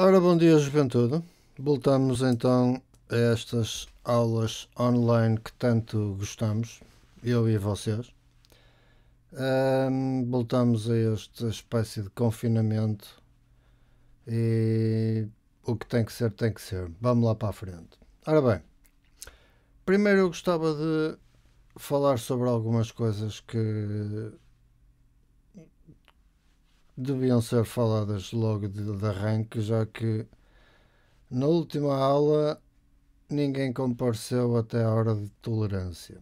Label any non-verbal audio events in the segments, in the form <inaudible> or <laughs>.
Ora, bom dia, juventude. Voltamos então a estas aulas online que tanto gostamos, eu e vocês. Um, voltamos a esta espécie de confinamento e o que tem que ser, tem que ser. Vamos lá para a frente. Ora bem, primeiro eu gostava de falar sobre algumas coisas que deviam ser faladas logo de, de arranque, já que na última aula ninguém compareceu até a hora de tolerância.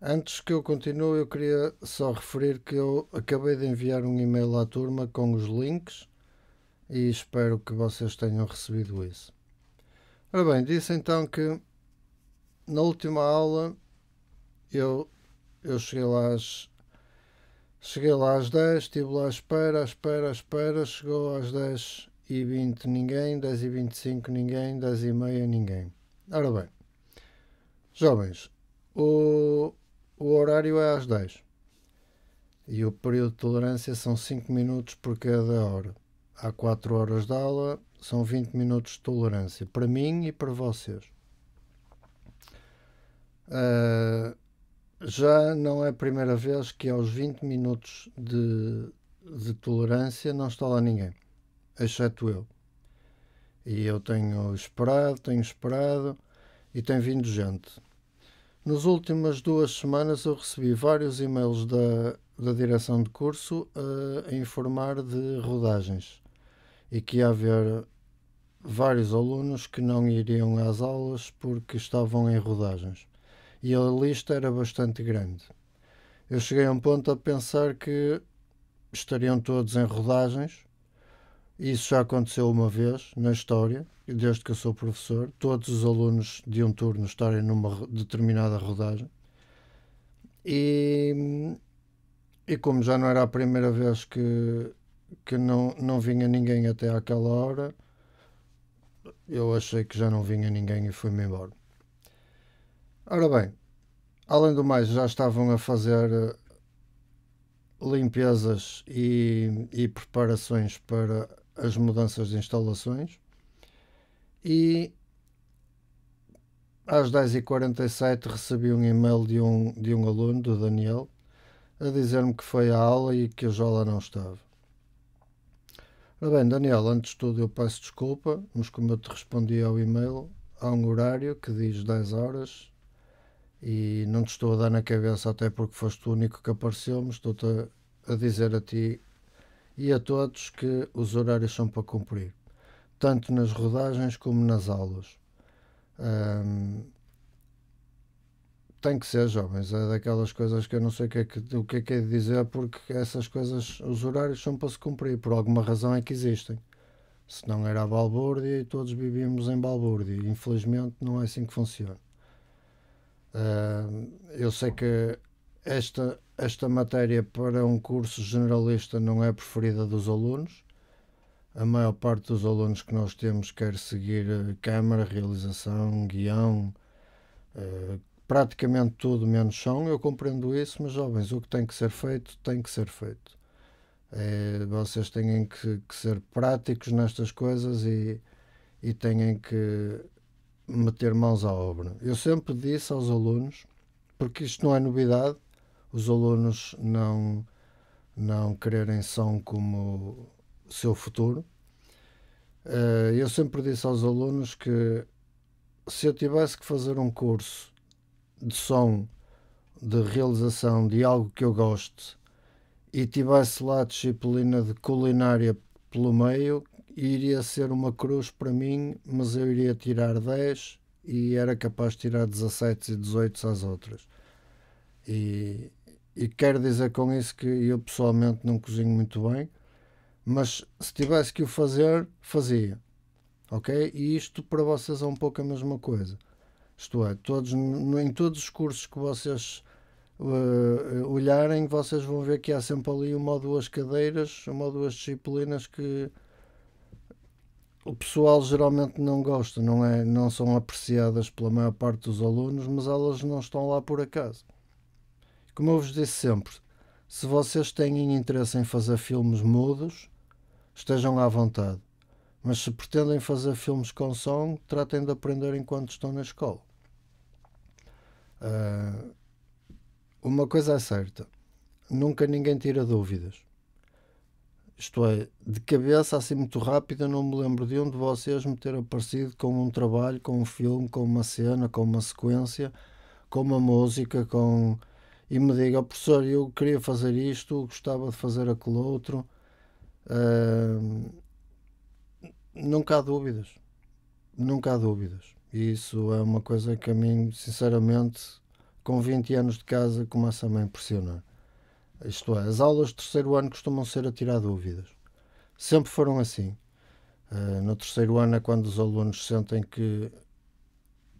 Antes que eu continue, eu queria só referir que eu acabei de enviar um e-mail à turma com os links e espero que vocês tenham recebido isso. Ora bem, disse então que na última aula eu, eu cheguei lá às Cheguei lá às 10, estive lá à espera, à espera, à espera, chegou às 10 e 20 ninguém, 10 e 25 ninguém, 10 e meia ninguém. Ora bem, jovens, o, o horário é às 10 e o período de tolerância são 5 minutos por cada hora. Há 4 horas de aula, são 20 minutos de tolerância, para mim e para vocês. Uh, já não é a primeira vez que aos 20 minutos de, de tolerância não está lá ninguém, exceto eu. E eu tenho esperado, tenho esperado e tem vindo gente. Nas últimas duas semanas eu recebi vários e-mails da, da direção de curso a, eh, a informar de rodagens e que ia haver vários alunos que não iriam às aulas porque estavam em rodagens e a lista era bastante grande. Eu cheguei a um ponto a pensar que estariam todos em rodagens. Isso já aconteceu uma vez na história, desde que eu sou professor, todos os alunos de um turno estarem numa determinada rodagem. E, e como já não era a primeira vez que, que não, não vinha ninguém até àquela hora, eu achei que já não vinha ninguém e fui-me embora. Ora bem, além do mais, já estavam a fazer eh, limpezas e, e preparações para as mudanças de instalações e às 10h47 recebi um e-mail de um, de um aluno, do Daniel, a dizer-me que foi à aula e que a Jola não estava. Ora bem, Daniel, antes de tudo eu peço desculpa, mas como eu te respondi ao e-mail, há um horário que diz 10 horas e não te estou a dar na cabeça, até porque foste o único que apareceu, mas estou-te a, a dizer a ti e a todos que os horários são para cumprir, tanto nas rodagens como nas aulas. Um, tem que ser, jovens, é daquelas coisas que eu não sei o que, é que, o que é que é de dizer, porque essas coisas, os horários são para se cumprir, por alguma razão é que existem. Se não era a balbúrdia e todos vivíamos em balbúrdia, infelizmente não é assim que funciona eu sei que esta, esta matéria para um curso generalista não é preferida dos alunos. A maior parte dos alunos que nós temos quer seguir eh, câmara, realização, guião, eh, praticamente tudo menos som. Eu compreendo isso, mas jovens, o que tem que ser feito, tem que ser feito. É, vocês têm que, que, ser práticos nestas coisas e, e têm que meter mãos à obra. Eu sempre disse aos alunos, porque isto não é novidade, os alunos não, não quererem são como seu futuro. Eh, eu sempre disse aos alunos que se eu tivesse que fazer um curso de som, de realização de algo que eu gosto e tivesse lá a disciplina de culinária pelo meio, iria ser uma cruz para mim, mas eu iria tirar 10 e era capaz de tirar 17 e 18 às outras. E, e quero dizer com isso que eu pessoalmente não cozinho muito bem, mas se tivesse que o fazer, fazia. Ok? E isto para vocês é um pouco a mesma coisa. Isto é, todos, em todos os cursos que vocês uh, olharem, vocês vão ver que há sempre ali uma ou duas cadeiras, uma ou duas disciplinas que o pessoal geralmente não gosta, não, é, não são apreciadas pela maior parte dos alunos, mas elas não estão lá por acaso. Como eu vos disse sempre, se vocês têm interesse em fazer filmes mudos, estejam à vontade. Mas se pretendem fazer filmes com som, tratem de aprender enquanto estão na escola. Uh, uma coisa é certa: nunca ninguém tira dúvidas. Isto é, de cabeça, assim muito rápida, não me lembro de um de vocês me ter aparecido com um trabalho, com um filme, com uma cena, com uma sequência, com uma música, com. E me diga, oh, professor, eu queria fazer isto, gostava de fazer aquele outro. Uh, nunca há dúvidas. Nunca há dúvidas. E isso é uma coisa que a mim, sinceramente, com 20 anos de casa, começa a me impressionar. Isto é, as aulas de terceiro ano costumam ser a tirar dúvidas. Sempre foram assim. Uh, no terceiro ano é quando os alunos sentem que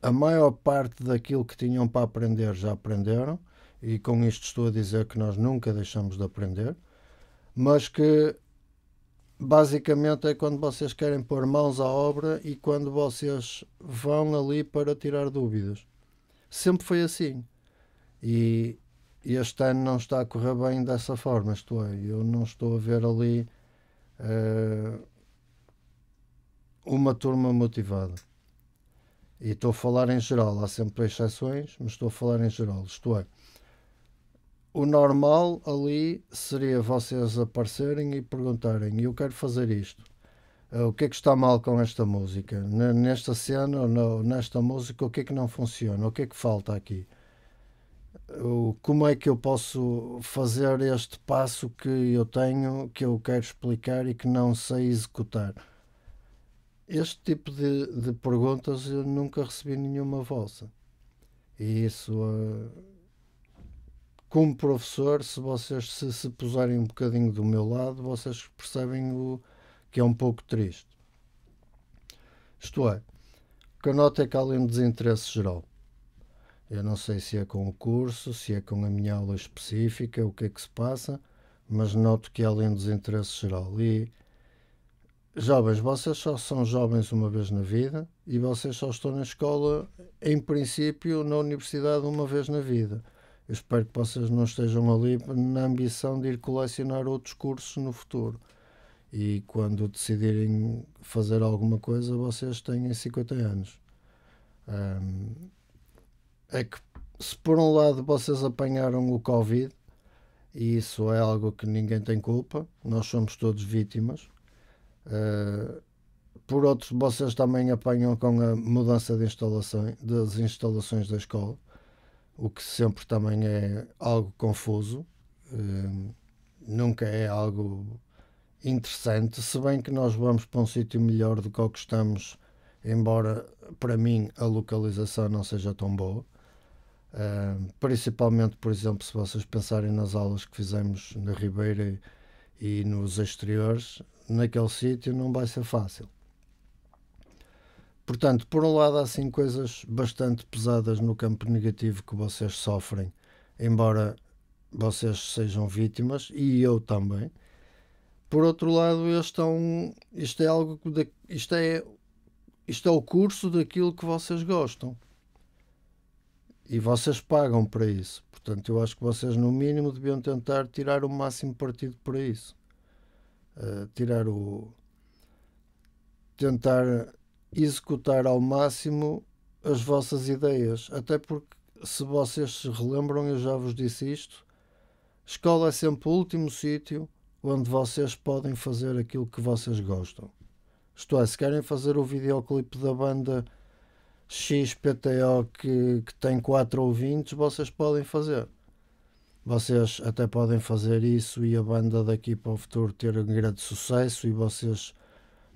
a maior parte daquilo que tinham para aprender já aprenderam, e com isto estou a dizer que nós nunca deixamos de aprender, mas que basicamente é quando vocês querem pôr mãos à obra e quando vocês vão ali para tirar dúvidas. Sempre foi assim. E este ano não está a correr bem dessa forma, estou é, eu não estou a ver ali uh, uma turma motivada. E estou a falar em geral, há sempre exceções, mas estou a falar em geral, isto é, o normal ali seria vocês aparecerem e perguntarem: Eu quero fazer isto. Uh, o que é que está mal com esta música? N nesta cena ou nesta música, o que é que não funciona? O que é que falta aqui? como é que eu posso fazer este passo que eu tenho, que eu quero explicar e que não sei executar? Este tipo de, de perguntas eu nunca recebi nenhuma vossa. E isso, ah, como professor, se vocês se, se puserem um bocadinho do meu lado, vocês percebem o, que é um pouco triste. Isto é, que a noto é que ali um desinteresse geral, eu não sei se é com o curso, se é com a minha aula específica, o que é que se passa, mas noto que é além dos interesses geral. E, jovens, vocês só são jovens uma vez na vida e vocês só estão na escola, em princípio, na universidade uma vez na vida. Eu espero que vocês não estejam ali na ambição de ir colecionar outros cursos no futuro. E quando decidirem fazer alguma coisa, vocês têm 50 anos. Um, é que se por um lado vocês apanharam o Covid, e isso é algo que ninguém tem culpa, nós somos todos vítimas. Uh, por outro, vocês também apanham com a mudança de instalação das instalações da escola, o que sempre também é algo confuso, uh, nunca é algo interessante, se bem que nós vamos para um sítio melhor do que o que estamos, embora para mim a localização não seja tão boa. Uh, principalmente, por exemplo, se vocês pensarem nas aulas que fizemos na Ribeira e, nos exteriores, naquele sítio não vai ser fácil. Portanto, por um lado, há sim coisas bastante pesadas no campo negativo que vocês sofrem, embora vocês sejam vítimas e eu também. Por outro lado, isto é algo isto é isto é o curso daquilo que vocês gostam. E vocês pagam para isso. Portanto, eu acho que vocês, no mínimo, deviam tentar tirar o máximo partido para isso. Uh, tirar o. tentar executar ao máximo as vossas ideias. Até porque, se vocês se relembram, eu já vos disse isto: escola é sempre o último sítio onde vocês podem fazer aquilo que vocês gostam. Isto é, se querem fazer o videoclipe da banda XPTO que, que tem quatro ouvintes, vocês podem fazer. Vocês até podem fazer isso e a banda daqui para o futuro ter um grande sucesso e vocês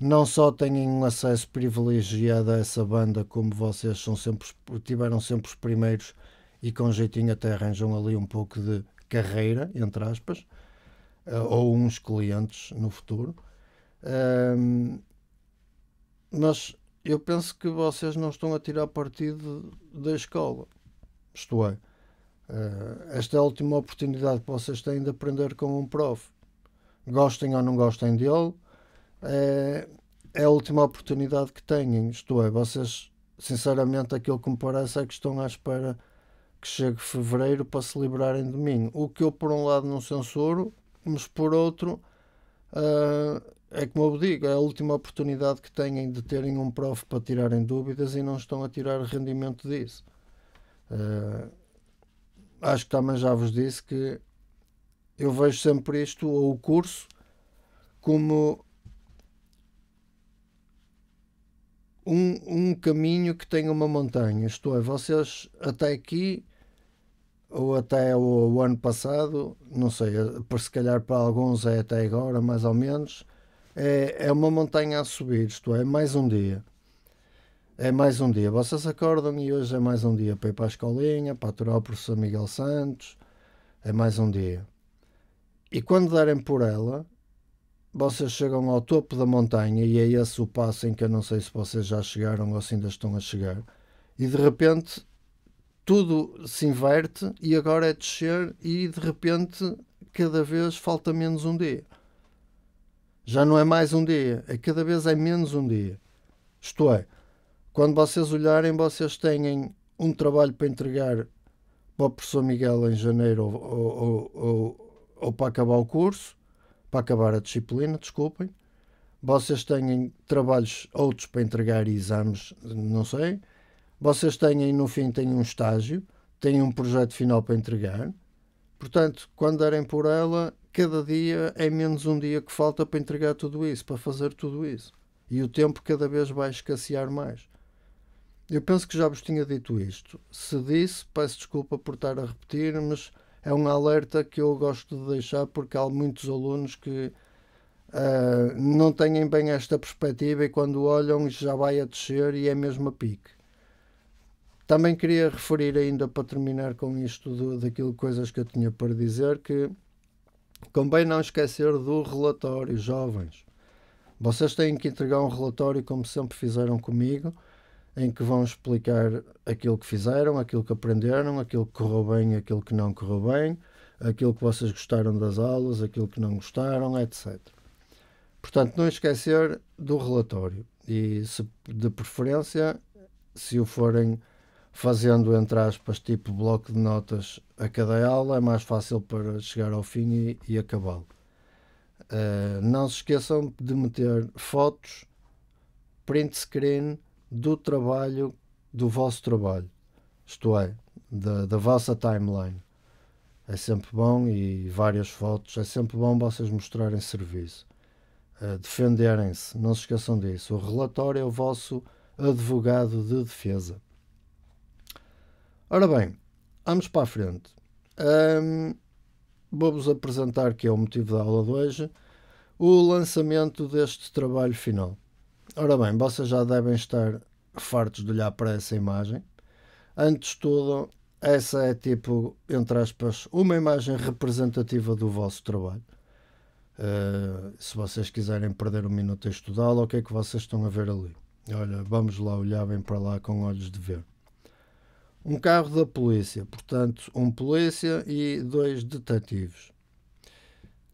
não só têm um acesso privilegiado a essa banda, como vocês são sempre, tiveram sempre os primeiros e com jeitinho até arranjam ali um pouco de carreira, entre aspas, eh, ou uns clientes no futuro. Um, mas eu penso que vocês não estão a tirar partido da escola. Isto é, eh, esta é a última oportunidade que vocês têm de aprender com um prof. Gostem ou não gostem dele, é, é a última oportunidade que têm. Isto é, vocês, sinceramente, aquilo que me parece é que estão à espera que chegue fevereiro para se liberarem de mim. O que eu, por um lado, não censuro, mas por outro. Uh, é como eu digo, é a última oportunidade que têm de terem um prof para tirarem dúvidas e não estão a tirar rendimento disso. Uh, acho que também já vos disse que eu vejo sempre isto, ou o curso, como um, um caminho que tem uma montanha. Isto é, vocês até aqui ou até o, ano passado, não sei, eh, se calhar para alguns é até agora, mais ou menos, é, é uma montanha a subir, isto é, mais um dia. É mais um dia. Vocês acordam e hoje é mais um dia para ir para a escolinha, para aturar o professor Miguel Santos. É mais um dia. E quando darem por ela, vocês chegam ao topo da montanha e é esse o passo em que eu não sei se vocês já chegaram ou se ainda estão a chegar. E de repente tudo se inverte e agora é descer e de repente cada vez falta menos um dia. Já não é mais um dia, é cada vez é menos um dia. Isto é, quando vocês olharem, vocês têm um trabalho para entregar para o professor Miguel em janeiro ou, ou, ou, ou para acabar o curso, para acabar a disciplina, desculpem. Vocês têm trabalhos outros para entregar e exames, não sei. Vocês têm, no fim, têm um estágio, têm um projeto final para entregar Portanto, quando derem por ela, cada dia é menos um dia que falta para entregar tudo isso, para fazer tudo isso. E o tempo cada vez vai escassear mais. Eu penso que já vos tinha dito isto. Se disse, peço desculpa por estar a repetir, mas é um alerta que eu gosto de deixar porque há muitos alunos que uh, não têm bem esta perspectiva e quando olham já vai a descer e é mesmo a pique. Também queria referir ainda para terminar com isto do, daquilo coisas que eu tinha para dizer que convém não esquecer do relatório, jovens. Vocês têm que entregar um relatório como sempre fizeram comigo, em que vão explicar aquilo que fizeram, aquilo que aprenderam, aquilo que correu bem, aquilo que não correu bem, aquilo que vocês gostaram das aulas, aquilo que não gostaram, etc. Portanto, não esquecer do relatório e, se, de preferência, se o forem fazendo, entre aspas, tipo bloco de notas a cada aula, é mais fácil para chegar ao fim e, e acabá-lo. Uh, não se esqueçam de meter fotos, print screen do trabalho, do vosso trabalho, isto é, da, da vossa timeline. É sempre bom e várias fotos, é sempre bom vocês mostrarem serviço, uh, defenderem-se, não se esqueçam disso. O relatório é o vosso advogado de defesa. Ora bem, vamos para a frente. Um, Vou-vos apresentar, que é o motivo da aula de hoje, o lançamento deste trabalho final. Ora bem, vocês já devem estar fartos de olhar para essa imagem. Antes de tudo, essa é tipo, entre aspas, uma imagem representativa do vosso trabalho. Uh, se vocês quiserem perder um minuto a estudá-la, o que é que vocês estão a ver ali? Olha, vamos lá olhar bem para lá com olhos de ver um carro da polícia, portanto, um polícia e dois detetives.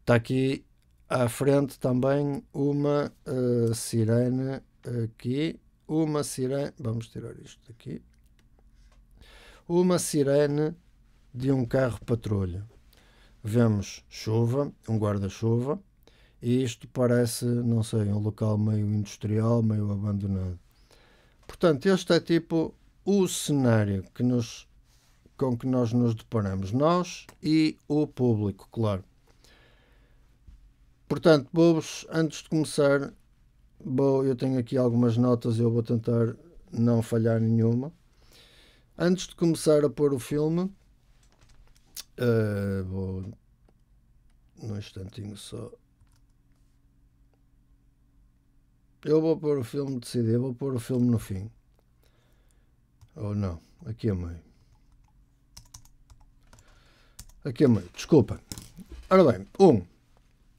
Está aqui à frente também uma uh, sirene aqui, uma sirene, vamos tirar isto daqui. Uma sirene de um carro patrulha. Vemos chuva, um guarda-chuva, e isto parece, não sei, um local meio industrial, meio abandonado. Portanto, este é tipo o cenário que nos, com que nós nos deparamos, nós e o público, claro. Portanto, bobos, antes de começar, bom eu tenho aqui algumas notas, eu vou tentar não falhar nenhuma. Antes de começar a pôr o filme, uh, vou num instantinho só. Eu vou pôr o filme de CD, vou pôr o filme no fim. Ou não? Aqui a é meio. Aqui a é meio, desculpa. Ora bem, um,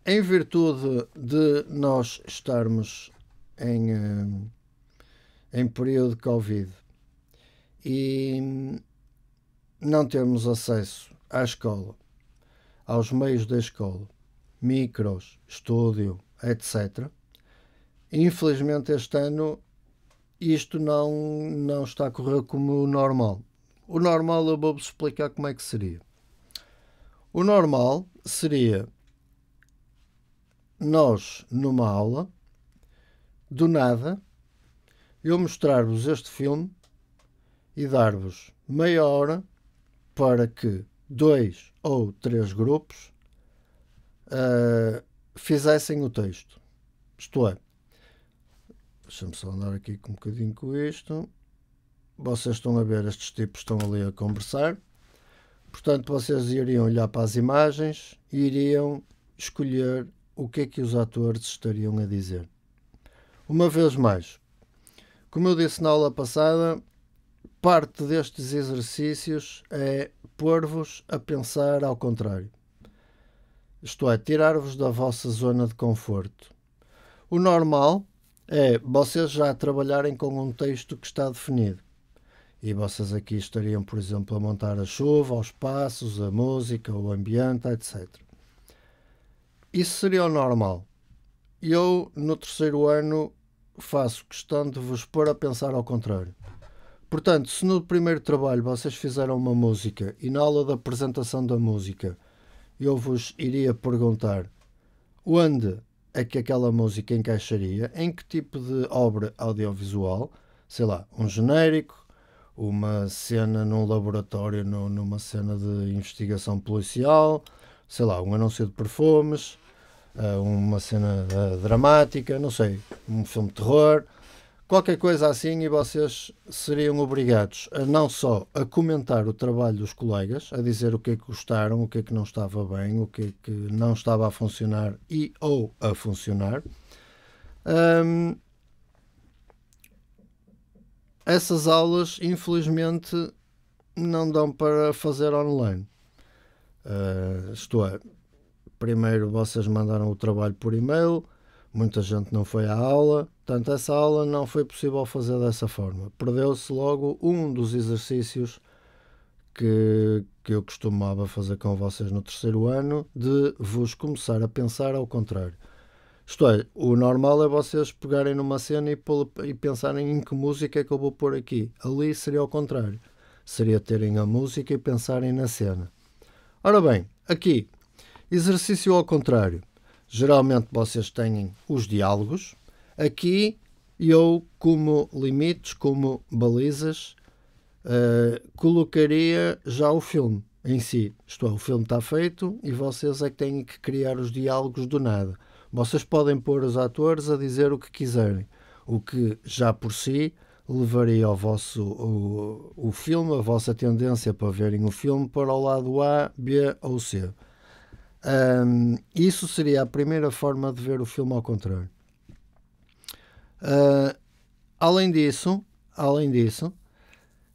em virtude de nós estarmos em, eh, em período de Covid e não termos acesso à escola, aos meios da escola, micros, estúdio, etc., infelizmente este ano isto não, não está a correr como o normal. O normal eu vou-vos explicar como é que seria. O normal seria nós, numa aula, do nada, eu mostrar-vos este filme e dar-vos meia hora para que dois ou três grupos uh, fizessem o texto. Isto é, Deixa-me só andar aqui com um bocadinho com isto. Vocês estão a ver, estes tipos estão ali a conversar. Portanto, vocês iriam olhar para as imagens e iriam escolher o que é que os atores estariam a dizer. Uma vez mais, como eu disse na aula passada, parte destes exercícios é pôr-vos a pensar ao contrário. Isto é, tirar-vos da vossa zona de conforto. O normal é vocês já trabalharem com um texto que está definido. E vocês aqui estariam, por exemplo, a montar a chuva, os passos, a música, o ambiente, etc. Isso seria o normal. Eu, no terceiro ano, faço questão de vos pôr a pensar ao contrário. Portanto, se no primeiro trabalho vocês fizeram uma música e na aula da apresentação da música eu vos iria perguntar onde é que aquela música encaixaria, em que tipo de obra audiovisual, sei lá, um genérico, uma cena num laboratório, no, numa cena de investigação policial, sei lá, um anúncio de perfumes, eh, uma cena eh, dramática, não sei, um filme de terror qualquer coisa assim, e vocês seriam obrigados a não só a comentar o trabalho dos colegas, a dizer o que é que gostaram, o que é que não estava bem, o que é que não estava a funcionar e ou a funcionar. Um, essas aulas, infelizmente, não dão para fazer online. Uh, ah, estou a. É, primeiro vocês mandaram o trabalho por e-mail, muita gente não foi à aula, portanto, essa aula não foi possível fazer dessa forma. Perdeu-se logo um dos exercícios que, que eu costumava fazer com vocês no terceiro ano, de vos começar a pensar ao contrário. Isto é, o normal é vocês pegarem numa cena e, e pensarem em que música é que eu vou pôr aqui. Ali seria ao contrário. Seria terem a música e pensarem na cena. Ora bem, aqui, exercício ao contrário geralmente vocês têm os diálogos. Aqui eu, como limites, como balizas, uh, colocaria já o filme em si. Isto é, o filme está feito e vocês é que têm que criar os diálogos do nada. Vocês podem pôr os atores a dizer o que quiserem, o que já por si levaria ao vosso o, o filme, a vossa tendência para verem o filme para o lado A, B ou C. Um, isso seria a primeira forma de ver o filme ao contrário. Uh, além disso, além disso,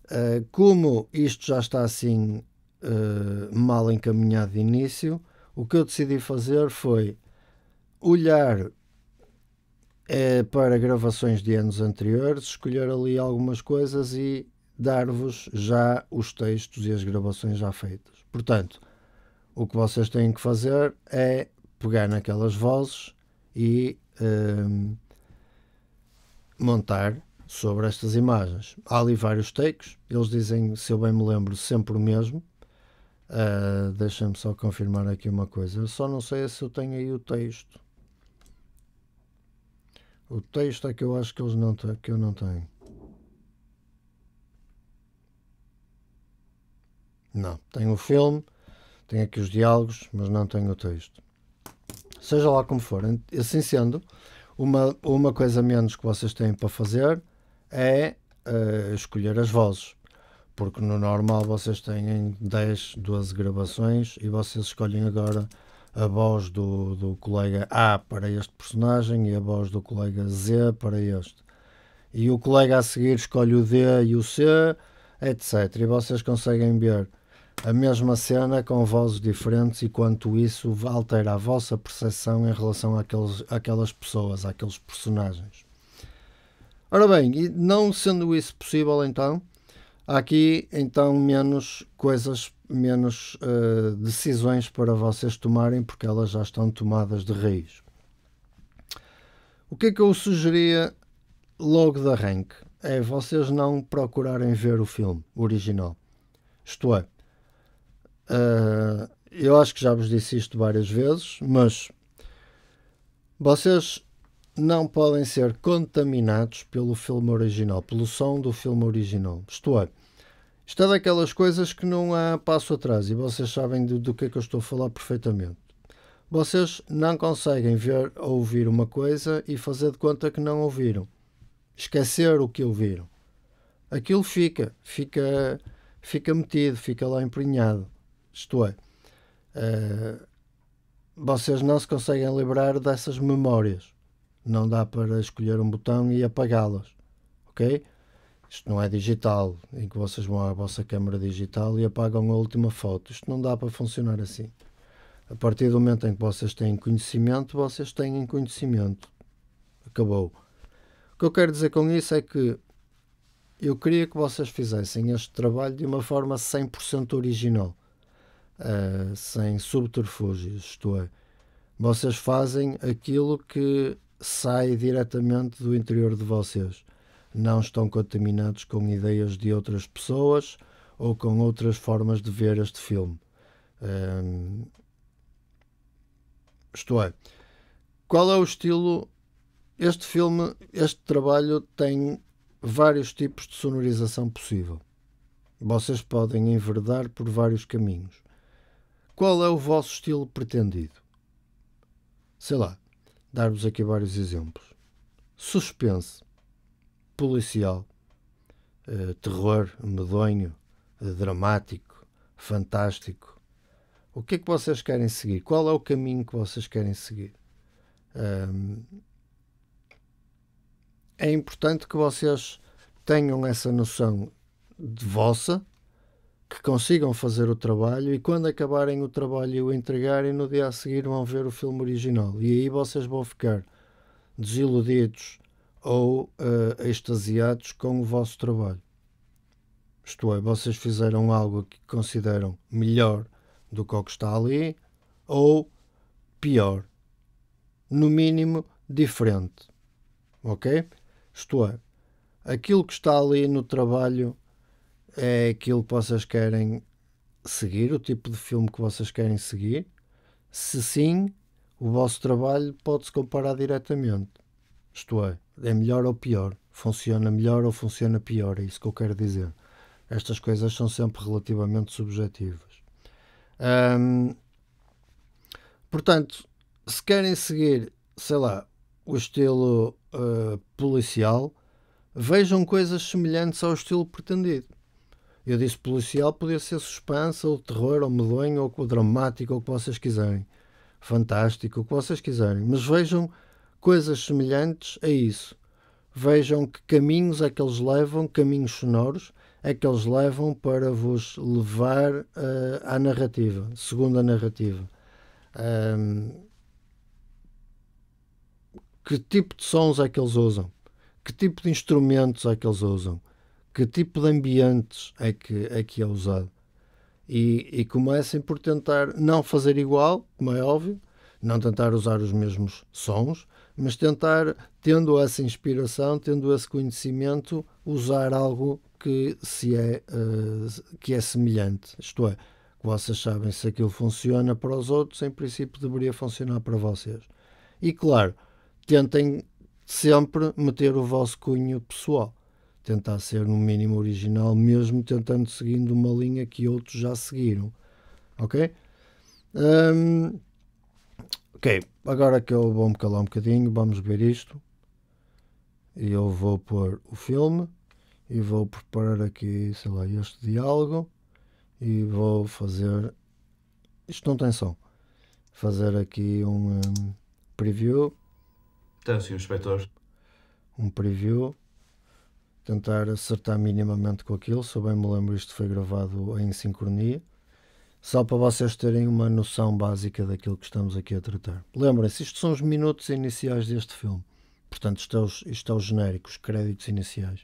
uh, como isto já está assim uh, mal encaminhado de início, o que eu decidi fazer foi olhar eh, para gravações de anos anteriores, escolher ali algumas coisas e dar-vos já os textos e as gravações já feitas. Portanto, o que vocês têm que fazer é pegar naquelas vozes e um, montar sobre estas imagens. Há ali vários takes, eles dizem, se eu bem me lembro, sempre o mesmo. Uh, ah, me só confirmar aqui uma coisa. Eu só não sei se eu tenho aí o texto. O texto é que eu acho que, eles não, que eu não tenho. Não, tenho o filme tenho aqui os diálogos, mas não tenho o texto. Seja lá como for, assim sendo, uma, uma coisa menos que vocês têm para fazer é uh, escolher as vozes. Porque no normal vocês têm 10, 12 gravações e vocês escolhem agora a voz do, do colega A para este personagem e a voz do colega Z para este. E o colega a seguir escolhe o D e o C, etc. E vocês conseguem ver a mesma cena com vozes diferentes e quanto isso altera a vossa percepção em relação àqueles, àquelas pessoas, àqueles personagens. Ora bem, e não sendo isso possível, então, há aqui então menos coisas, menos uh, decisões para vocês tomarem, porque elas já estão tomadas de raiz. O que é que eu sugeria logo de arranque? É vocês não procurarem ver o filme original. Isto é, Uh, eu acho que já vos disse isto várias vezes, mas vocês não podem ser contaminados pelo filme original, pelo som do filme original. Isto é, isto é daquelas coisas que não há passo atrás e vocês sabem do, do que é que eu estou a falar perfeitamente. Vocês não conseguem ver ou ouvir uma coisa e fazer de conta que não ouviram. Esquecer o que ouviram. Aquilo fica, fica, fica metido, fica lá emprenhado. Isto é, uh, vocês não se conseguem liberar dessas memórias. Não dá para escolher um botão e apagá-las. Ok? Isto não é digital, em que vocês vão à vossa câmera digital e apagam a última foto. Isto não dá para funcionar assim. A partir do momento em que vocês têm conhecimento, vocês têm conhecimento. Acabou. O que eu quero dizer com isso é que eu queria que vocês fizessem este trabalho de uma forma 100% original uh, sem subterfúgios, isto é, vocês fazem aquilo que sai diretamente do interior de vocês. Não estão contaminados com ideias de outras pessoas ou com outras formas de ver este filme. Um, ehm, isto é, qual é o estilo? Este filme, este trabalho tem vários tipos de sonorização possível. Vocês podem enverdar por vários caminhos. Qual é o vosso estilo pretendido? Sei lá, dar-vos aqui vários exemplos: suspense, policial, eh, terror, medonho, eh, dramático, fantástico. O que é que vocês querem seguir? Qual é o caminho que vocês querem seguir? Um, é importante que vocês tenham essa noção de vossa que consigam fazer o trabalho e quando acabarem o trabalho e o entregarem, no dia a seguir vão ver o filme original. E aí vocês vão ficar desiludidos ou uh, extasiados com o vosso trabalho. Isto é, vocês fizeram algo que consideram melhor do que o que está ali ou pior. No mínimo, diferente. Ok? Isto é, aquilo que está ali no trabalho é aquilo que vocês querem seguir, o tipo de filme que vocês querem seguir? Se sim, o vosso trabalho pode-se comparar diretamente. Isto é, é melhor ou pior? Funciona melhor ou funciona pior? É isso que eu quero dizer. Estas coisas são sempre relativamente subjetivas. Hum, portanto, se querem seguir, sei lá, o estilo uh, policial, vejam coisas semelhantes ao estilo pretendido. Eu disse policial, podia ser suspensa, ou terror, ou medonho, ou dramático, ou o que vocês quiserem. Fantástico, o que vocês quiserem. Mas vejam coisas semelhantes a isso. Vejam que caminhos é que eles levam, caminhos sonoros, é que eles levam para vos levar uh, à narrativa, segundo a narrativa. Um, que tipo de sons é que eles usam? Que tipo de instrumentos é que eles usam? que tipo de ambientes é que, é que é usado. E, e comecem por tentar não fazer igual, como é óbvio, não tentar usar os mesmos sons, mas tentar, tendo essa inspiração, tendo esse conhecimento, usar algo que, se é, uh, que é semelhante. Isto é, vocês sabem se aquilo funciona para os outros, em princípio deveria funcionar para vocês. E claro, tentem sempre meter o vosso cunho pessoal tentar ser no mínimo original, mesmo tentando seguindo uma linha que outros já seguiram. Ok? Um, ok, agora que eu vou me calar um bocadinho, vamos ver isto. E eu vou pôr o filme e vou preparar aqui, sei lá, este diálogo e vou fazer. Isto não tem som. Fazer aqui um, um preview. Então, senhor inspetor. Um preview tentar acertar minimamente com aquilo. Se eu bem me lembro, isto foi gravado em sincronia. Só para vocês terem uma noção básica daquilo que estamos aqui a tratar. Lembrem-se, isto são os minutos iniciais deste filme. Portanto, isto é os, isto é os genéricos, créditos iniciais.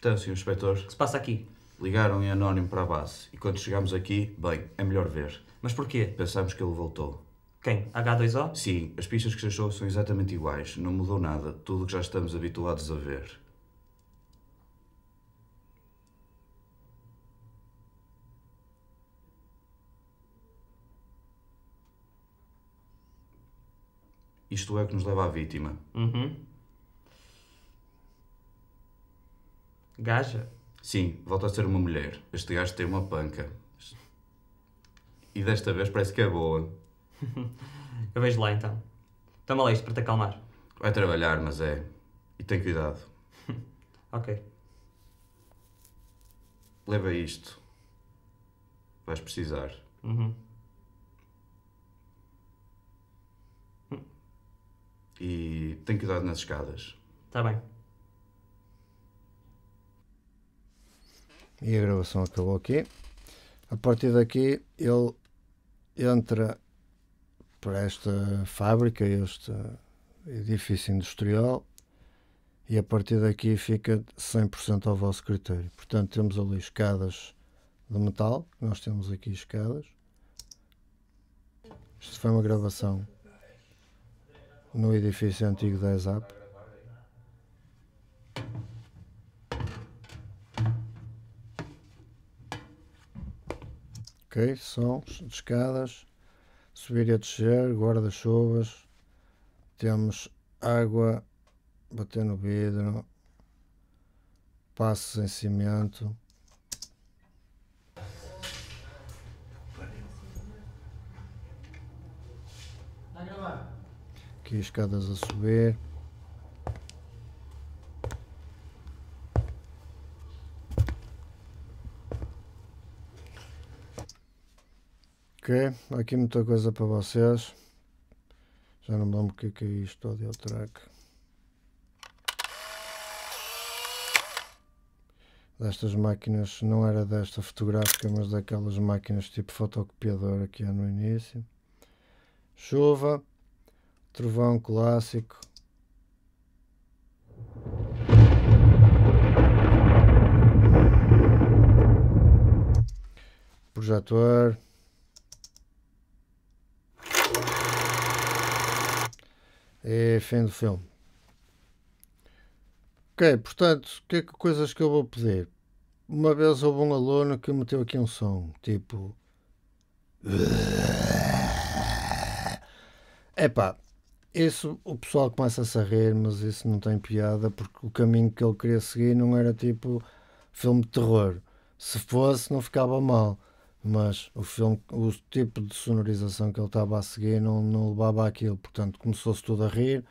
Então, senhor inspetor. O que se passa aqui? Ligaram em anónimo para a base e quando chegámos aqui, bem, é melhor ver. Mas porquê? Pensámos que ele voltou. Quem? H2O? Sim, as pistas que se achou são exatamente iguais, não mudou nada, tudo o que já estamos habituados a ver. Isto é o que nos leva à vítima. Uhum. Gaja? Sim, volta a ser uma mulher. Este gajo tem uma panca. E desta vez parece que é boa. <laughs> Eu vejo lá então. Toma lá isto para te acalmar. Vai trabalhar, mas é. E tem cuidado. <laughs> ok. Leva isto. Vais precisar. Uhum. E tem cuidado nas escadas. Está bem. e a gravação acabou aqui. A partir daqui ele entra para esta fábrica, este edifício industrial, e a partir daqui fica 100% ao vosso critério. Portanto, temos ali escadas de metal, nós temos aqui escadas. Isto foi uma gravação no edifício antigo da ESAP. ok? Sons de escadas, subir e descer, guarda-chuvas, temos água, bater no vidro, passos em cimento. Aqui escadas a subir. Ok, aqui muita coisa para vocês. Já não me lembro o que é, é isto, audio track. É Destas máquinas, não era desta fotográfica, mas daquelas máquinas tipo fotocopiadora que há no início. Chuva, trovão clássico. Projetor. É fim do filme. Ok, portanto, que, é que coisas que eu vou pedir? Uma vez houve um aluno que meteu aqui um som, tipo. Epá, isso o pessoal começa-se a rir, mas isso não tem piada, porque o caminho que ele queria seguir não era tipo filme de terror. Se fosse, não ficava mal mas o filme, o tipo de sonorização que ele estava a seguir não, não levava àquilo, portanto começou-se tudo a rir,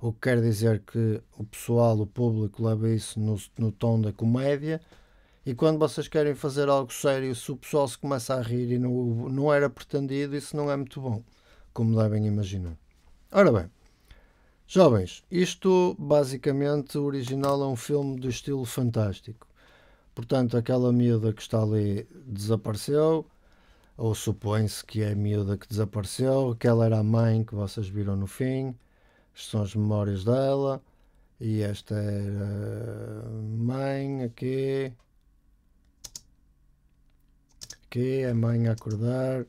o que quer dizer que o pessoal, o público leva isso no, no tom da comédia e quando vocês querem fazer algo sério, se o pessoal se começa a rir e não, não era pretendido, isso não é muito bom, como devem imaginar. Ora bem, jovens, isto basicamente o original é um filme do estilo fantástico Portanto, aquela miúda que está ali desapareceu, ou supõe-se que é a miúda que desapareceu, que ela era a mãe que vocês viram no fim, Estas são as memórias dela, e esta era mãe aqui, aqui, a mãe a acordar.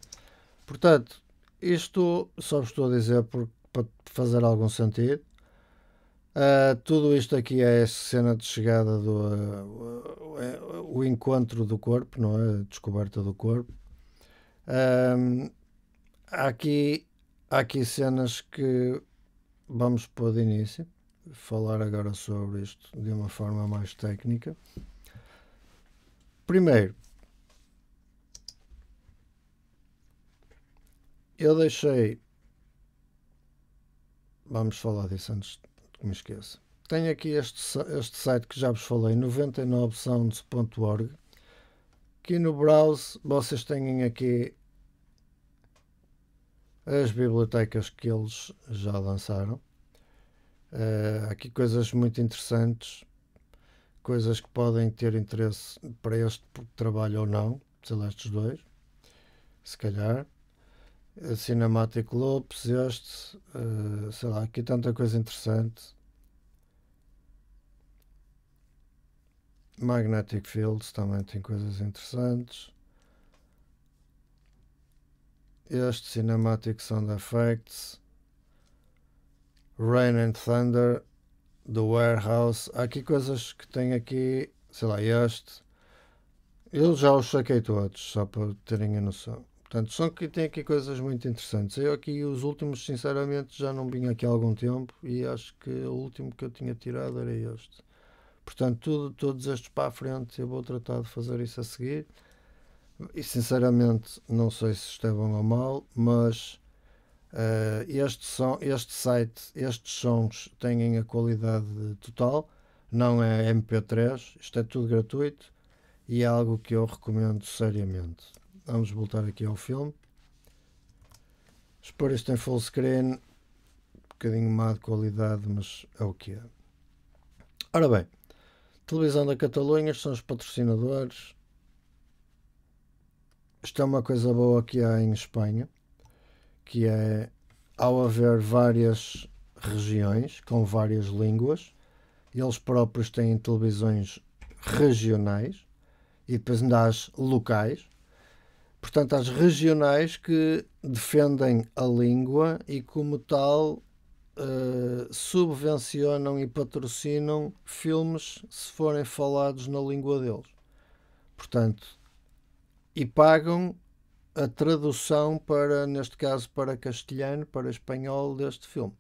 Portanto, isto só vos estou a dizer porque, para fazer algum sentido. Uh, tudo isto aqui é a cena de chegada do uh, uh, o encontro do corpo, não é? A descoberta do corpo. há, aqui, há aqui cenas que vamos pôr de início, falar agora sobre isto de uma forma mais técnica. Primeiro, eu deixei. Vamos falar disso antes que me esqueça. Tenho aqui este, este site que já vos falei, 99sounds.org. que no browse vocês têm aqui as bibliotecas que eles já lançaram. Uh, aqui coisas muito interessantes, coisas que podem ter interesse para este trabalho ou não, sei lá, estes dois, se calhar. Cinematic Loops, este, uh, sei lá, aqui tanta coisa interessante. Magnetic Fields também tem coisas interessantes. Este Cinematic Sound Effects. Rain and Thunder, The Warehouse. Há aqui coisas que tem aqui, sei lá, este. Eu já os chequei todos, só para terem a noção. Portanto, são que tem aqui coisas muito interessantes. Eu aqui, os últimos, sinceramente, já não vim aqui há algum tempo e acho que o último que eu tinha tirado era este. Portanto, tudo, todos estes para a frente, eu vou tratar de fazer isso a seguir. E sinceramente, não sei se estavam é bom ou mal, mas uh, este, som, este site, estes sons têm a qualidade total, não é MP3, isto é tudo gratuito e é algo que eu recomendo seriamente vamos voltar aqui ao filme. Expor isto em full screen, um bocadinho má de qualidade, mas é o que é. Ora bem, Televisão da Catalunha são os patrocinadores. Isto é uma coisa boa que há em Espanha, que é ao haver várias regiões com várias línguas, eles próprios têm televisões regionais e depois ainda as locais, portanto, às regionais que defendem a língua e, como tal, uh, subvencionam e patrocinam filmes se forem falados na língua deles. Portanto, e pagam a tradução para, neste caso, para castelhano, para espanhol deste filme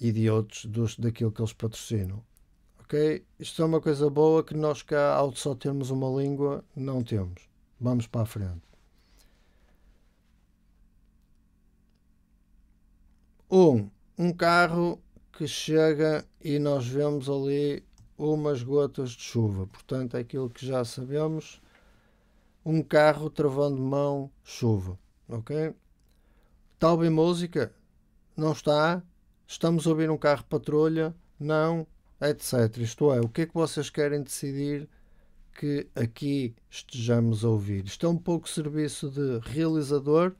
e de outros dos, daquilo que eles patrocinam. Ok? Isto é uma coisa boa que nós cá, ao só termos uma língua, não temos. Vamos para a frente. Um, um carro que chega e nós vemos ali umas gotas de chuva. Portanto, é aquilo que já sabemos. Um carro travando mão, chuva. Ok? Tal música? Não está? Estamos a ouvir um carro patrulha? Não? Etc. Isto é, o que é que vocês querem decidir que aqui estejamos a ouvir. Isto é um pouco serviço de realizador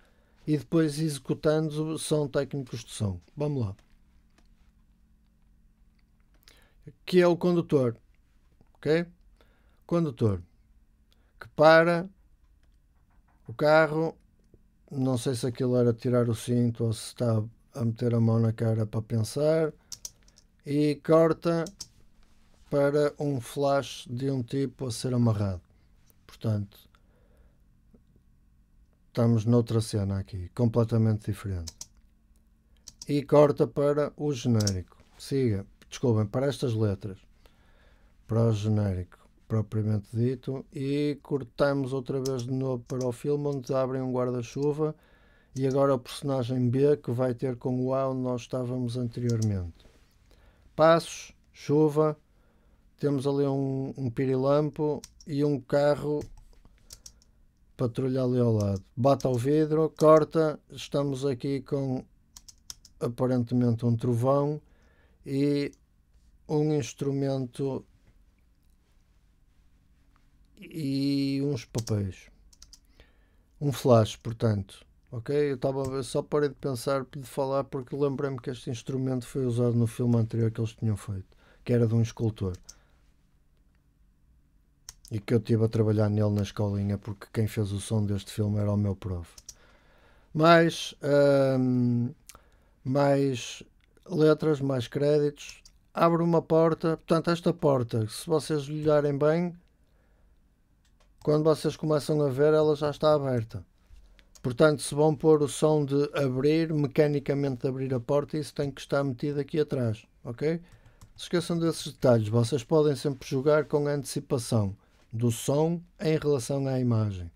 e depois executando são técnicos de som. Vamos lá. Que é o condutor. Ok? Condutor. Que para o carro. Não sei se aquilo era tirar o cinto ou se está a meter a mão na cara para pensar. E corta para um flash de um tipo a ser amarrado. Portanto, estamos noutra cena aqui, completamente diferente. E corta para o genérico. Siga, desculpem, para estas letras. Para o genérico, propriamente dito. E cortamos outra vez de novo para o filme, onde abrem um guarda-chuva. E agora o personagem B, que vai ter com o A onde nós estávamos anteriormente. Passos, chuva, temos ali um, um pirilampo e um carro patrulha ali ao lado. bata ao vidro, corta. Estamos aqui com aparentemente um trovão e um instrumento e uns papéis. Um flash, portanto. Ok? Eu estava só parei de pensar de falar porque lembrei-me que este instrumento foi usado no filme anterior que eles tinham feito, que era de um escultor e que eu estive a trabalhar nele na escolinha porque quem fez o som deste filme era o meu prof. Mais, hum, mais letras, mais créditos, abre uma porta. Portanto, esta porta, se vocês olharem bem, quando vocês começam a ver, ela já está aberta. Portanto, se vão pôr o som de abrir, mecanicamente abrir a porta, isso tem que estar metido aqui atrás, ok? Se esqueçam desses detalhes, vocês podem sempre jogar com antecipação do som em relação à imagem.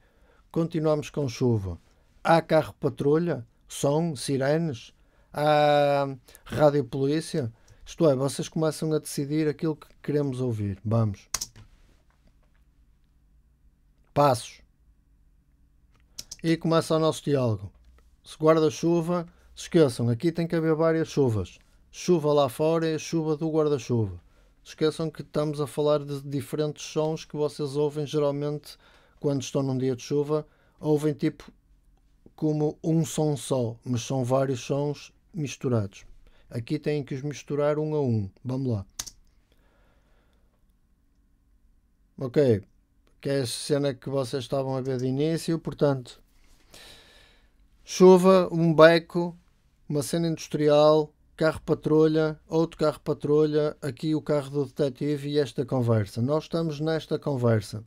Continuamos com chuva. Há carro-patrulha, som, sirenes, há rádio polícia. Isto é, vocês começam a decidir aquilo que queremos ouvir. Vamos. Passos. E começa o nosso diálogo. Se guarda-chuva, esqueçam, aqui tem que haver várias chuvas. Chuva lá fora é a chuva do guarda-chuva esqueçam que estamos a falar de diferentes sons que vocês ouvem geralmente quando estão num dia de chuva. Ouvem tipo como um som só, mas são vários sons misturados. Aqui têm que os misturar um a um. Vamos lá. Ok, que é a cena que vocês estavam a ver de início, portanto, chuva, um beco, uma cena industrial, carro patrulha, outro carro patrulha, aqui o carro do detetive e esta conversa. Nós estamos nesta conversa.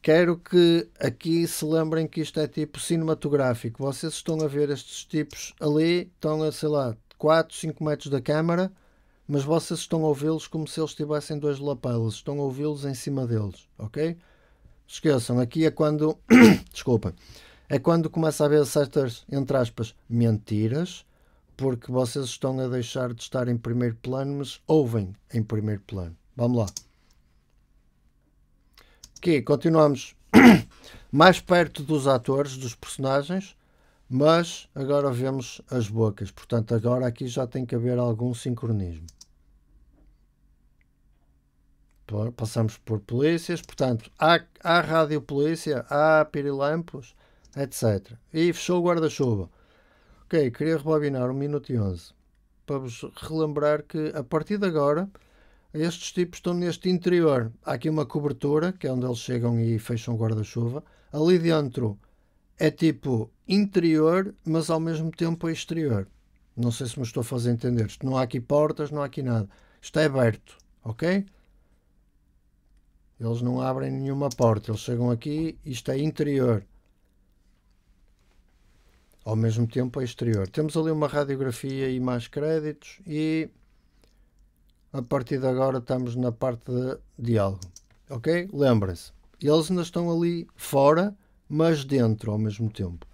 Quero que aqui se lembrem que isto é tipo cinematográfico. Vocês estão a ver estes tipos ali, estão a, sei lá, 4, 5 metros da câmara, mas vocês estão a ouvi-los como se eles tivessem dois lapelas. Estão a ouvi-los em cima deles, ok? Esqueçam, aqui é quando. <coughs> Desculpa. É quando começa a haver certas, entre aspas, mentiras porque vocês estão a deixar de estar em primeiro plano, mas ouvem em primeiro plano. Vamos lá. Ok, continuamos <clears throat> mais perto dos atores, dos personagens, mas agora vemos as bocas. Portanto, agora aqui já tem que haver algum sincronismo. Passamos por polícias, portanto, há, há rádio polícia, há pirilampos, etc. E fechou o guarda-chuva. Ok, queria rebobinar um minuto e onze para vos relembrar que a partir de agora estes tipos estão neste interior. Há aqui uma cobertura, que é onde eles chegam e fecham o guarda-chuva. Ali dentro é tipo interior, mas ao mesmo tempo é exterior. Não sei se me estou a fazer entender. Isto não há aqui portas, não há aqui nada. Isto é aberto, ok? Eles não abrem nenhuma porta. Eles chegam aqui, isto é interior ao mesmo tempo a é exterior. Temos ali uma radiografia e mais créditos e a partir de agora estamos na parte de diálogo. Ok? Lembrem-se, eles ainda estão ali fora, mas dentro ao mesmo tempo.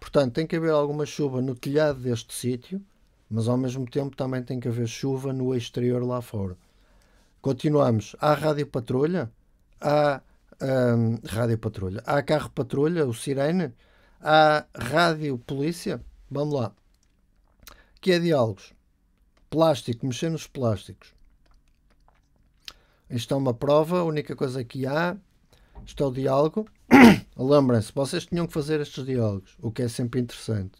Portanto, tem que haver alguma chuva no telhado deste sítio, mas ao mesmo tempo também tem que haver chuva no exterior lá fora. Continuamos. Há rádio patrulha, há hum, rádio patrulha, há carro patrulha, o sirene, à Rádio Polícia, vamos lá, que é diálogos. Plástico, mexer nos plásticos. Isto é uma prova, a única coisa que há, isto é o diálogo. <coughs> Lembrem-se, vocês tinham que fazer estes diálogos, o que é sempre interessante.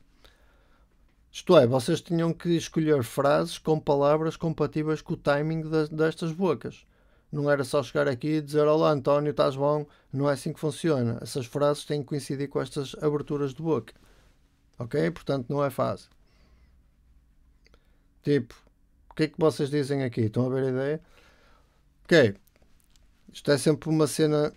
Isto é, vocês tinham que escolher frases com palavras compatíveis com o timing das, destas bocas. Não era só chegar aqui e dizer Olá António, estás bom? Não é assim que funciona. Essas frases têm que coincidir com estas aberturas de boca. Ok? Portanto, não é fácil. Tipo, o que é que vocês dizem aqui? Estão a ver a ideia? Ok. Isto é sempre uma cena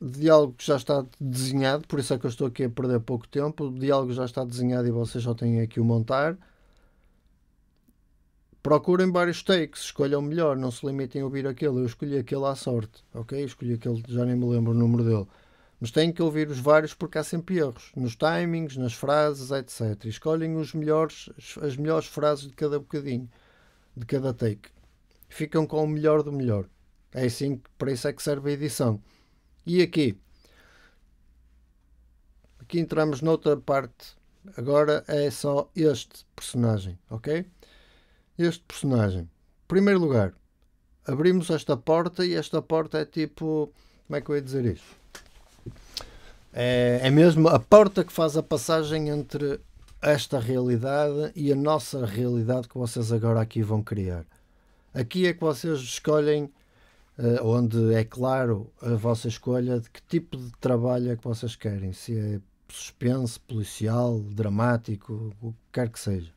de diálogo que já está desenhado, por isso é que eu estou aqui a perder pouco tempo. O diálogo já está desenhado e vocês já têm aqui o montar procurem vários takes, escolham melhor, não se limitem a ouvir aquele. Eu escolhi aquele à sorte, ok? Escolhi aquele, já nem me lembro o número dele. Mas têm que ouvir os vários porque há sempre erros nos timings, nas frases, etc. E escolhem os melhores, as melhores frases de cada bocadinho, de cada take. Ficam com o melhor do melhor. É assim que para isso é que serve a edição. E aqui? Aqui entramos noutra parte. Agora é só este personagem, ok? este personagem. Primeiro lugar, abrimos esta porta e esta porta é tipo. Como é que eu ia dizer isto? É, é mesmo a porta que faz a passagem entre esta realidade e a nossa realidade que vocês agora aqui vão criar. Aqui é que vocês escolhem, eh, onde é claro a vossa escolha de que tipo de trabalho é que vocês querem, se é suspense, policial, dramático, o que quer que seja.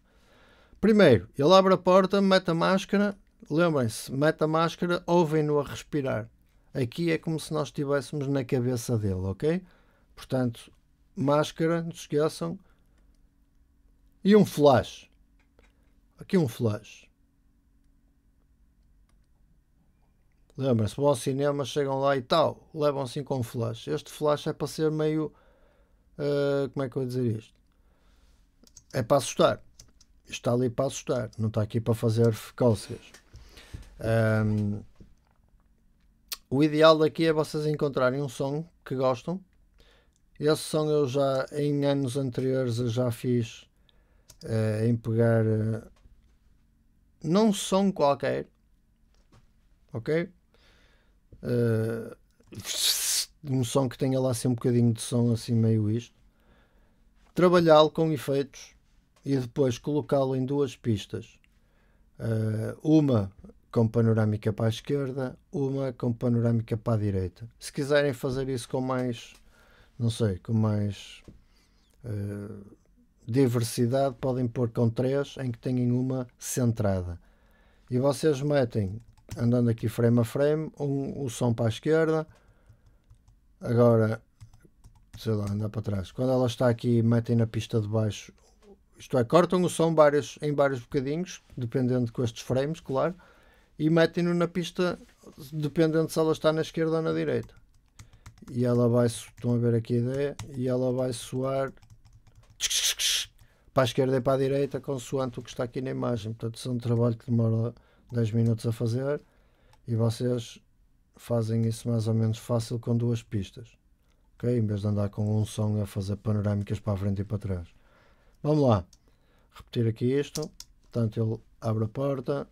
Primeiro, ele abre a porta, mete a máscara, lembrem-se, mete a máscara, ouvem-no a respirar. Aqui é como se nós estivéssemos na cabeça dele, ok? Portanto, máscara, não se esqueçam. E um flash. Aqui um flash. lembrem se vão ao cinema, chegam lá e tal, levam-se com um flash. Este flash é para ser meio. Uh, como é que eu vou dizer isto? É para assustar está ali para assustar, não está aqui para fazer cócegas. Um, o ideal daqui é vocês encontrarem um som que gostam. Esse som eu já em anos anteriores já fiz uh, em pegar uh, não som qualquer, ok? Uh, um som que tenha lá assim um bocadinho de som assim meio isto. Trabalhá-lo com efeitos e depois colocá-lo em duas pistas. Uh, uma com panorâmica para a esquerda, uma com panorâmica para a direita. Se quiserem fazer isso com mais, não sei, com mais uh, diversidade, podem pôr com três em que tenham uma centrada. E vocês metem, andando aqui frame a frame, um, o som para a esquerda. Agora, sei lá, andar para trás. Quando ela está aqui, metem na pista de baixo isto é, cortam o som vários, em vários bocadinhos, dependendo com estes frames, claro, e metem-no na pista, dependendo se ela está na esquerda ou na direita. E ela vai, estão a ver aqui a ideia, e ela vai soar para a esquerda e para a direita, consoante o que está aqui na imagem. Portanto, isso é um trabalho que demora 10 minutos a fazer e vocês fazem isso mais ou menos fácil com duas pistas, ok? Em vez de andar com um som a fazer panorâmicas para a frente e para trás. Vamos lá. Repetir aqui isto. Portanto, ele abre a porta.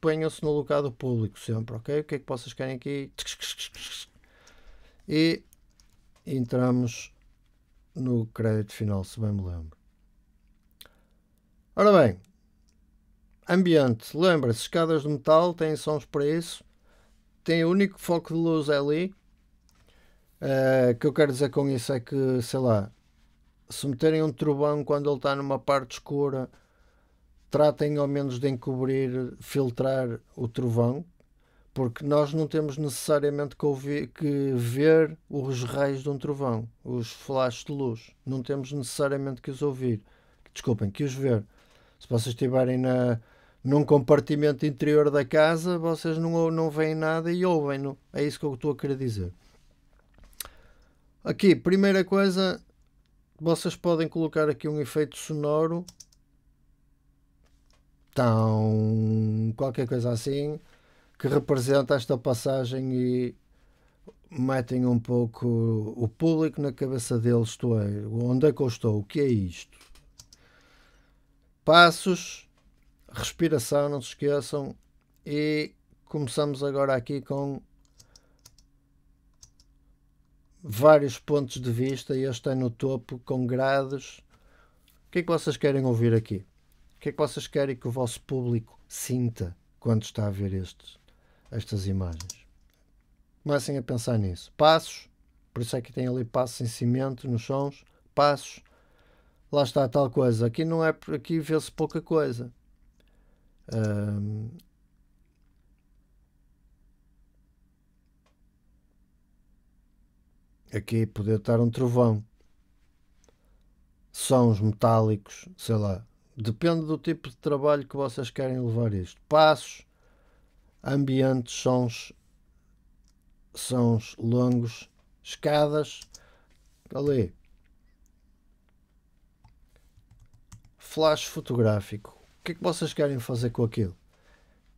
Ponham-se no lugar do público sempre, ok? O que é que vocês querem aqui? E entramos no crédito final, se bem me lembro. Ora bem, ambiente. Lembra-se, escadas de metal têm sons para isso. Tem o único foco de luz é ali. Eh, o uh, que eu quero dizer com isso é que, sei lá, se meterem um trovão quando ele está numa parte escura, tratem ao menos de encobrir, filtrar o trovão, porque nós não temos necessariamente que, ouvir, que ver os raios de um trovão, os flashes de luz, não temos necessariamente que os ouvir, desculpem, que os ver. Se vocês estiverem na, num compartimento interior da casa, vocês não, não veem nada e ouvem-no. É isso que eu estou a querer dizer. Aqui, primeira coisa, vocês podem colocar aqui um efeito sonoro tão qualquer coisa assim que representa esta passagem e metem um pouco o público na cabeça deles estou é, onde é que eu estou, o que é isto passos respiração, não se esqueçam e começamos agora aqui com vários pontos de vista e este é no topo, com grades. O que é que vocês querem ouvir aqui? O que é que vocês querem que o vosso público sinta quando está a ver estes, estas imagens? Comecem a pensar nisso. Passos, por isso é que tem ali passos em cimento nos sons, passos. Lá está tal coisa. Aqui não é, aqui vê-se pouca coisa. Aqui podia estar um trovão. Sons metálicos, sei lá. Depende do tipo de trabalho que vocês querem levar isto. Passos, ambientes, sons, sons longos, escadas. Ali. Flash fotográfico. O que é que vocês querem fazer com aquilo?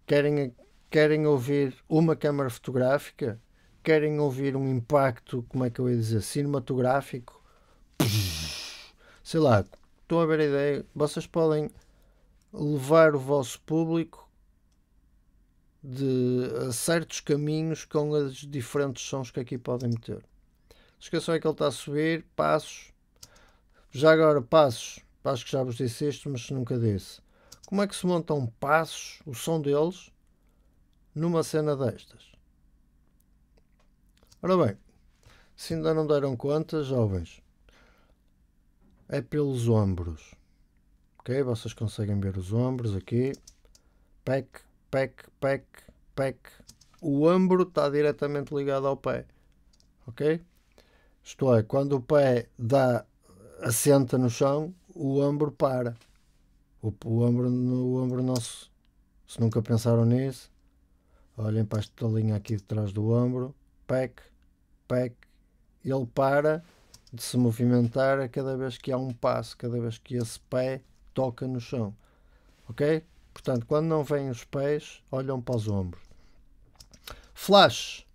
Querem, querem ouvir uma câmara fotográfica? querem ouvir um impacto, como é que eu ia dizer, cinematográfico, sei lá, estão a ver a ideia, vocês podem levar o vosso público de a certos caminhos com os diferentes sons que aqui podem meter. Esqueçam é que ele está a subir, passos. Já agora, passos. Acho que já vos disse isto, mas nunca disse. Como é que se montam passos, o som deles, numa cena destas? Ora bem, se ainda não deram conta, jovens, é pelos ombros. Ok? Vocês conseguem ver os ombros aqui. Pec, pec, pec, pec. O ombro está diretamente ligado ao pé. Ok? Isto é, quando o pé dá assenta no chão, o ombro para. O, o, ombro, o ombro nosso, se nunca pensaram nisso, olhem para esta linha aqui de trás do ombro pec, pec, ele para de se movimentar a cada vez que há um passo, cada vez que esse pé toca no chão. Ok? Portanto, quando não vêm os pés, olham para os ombros. Flash.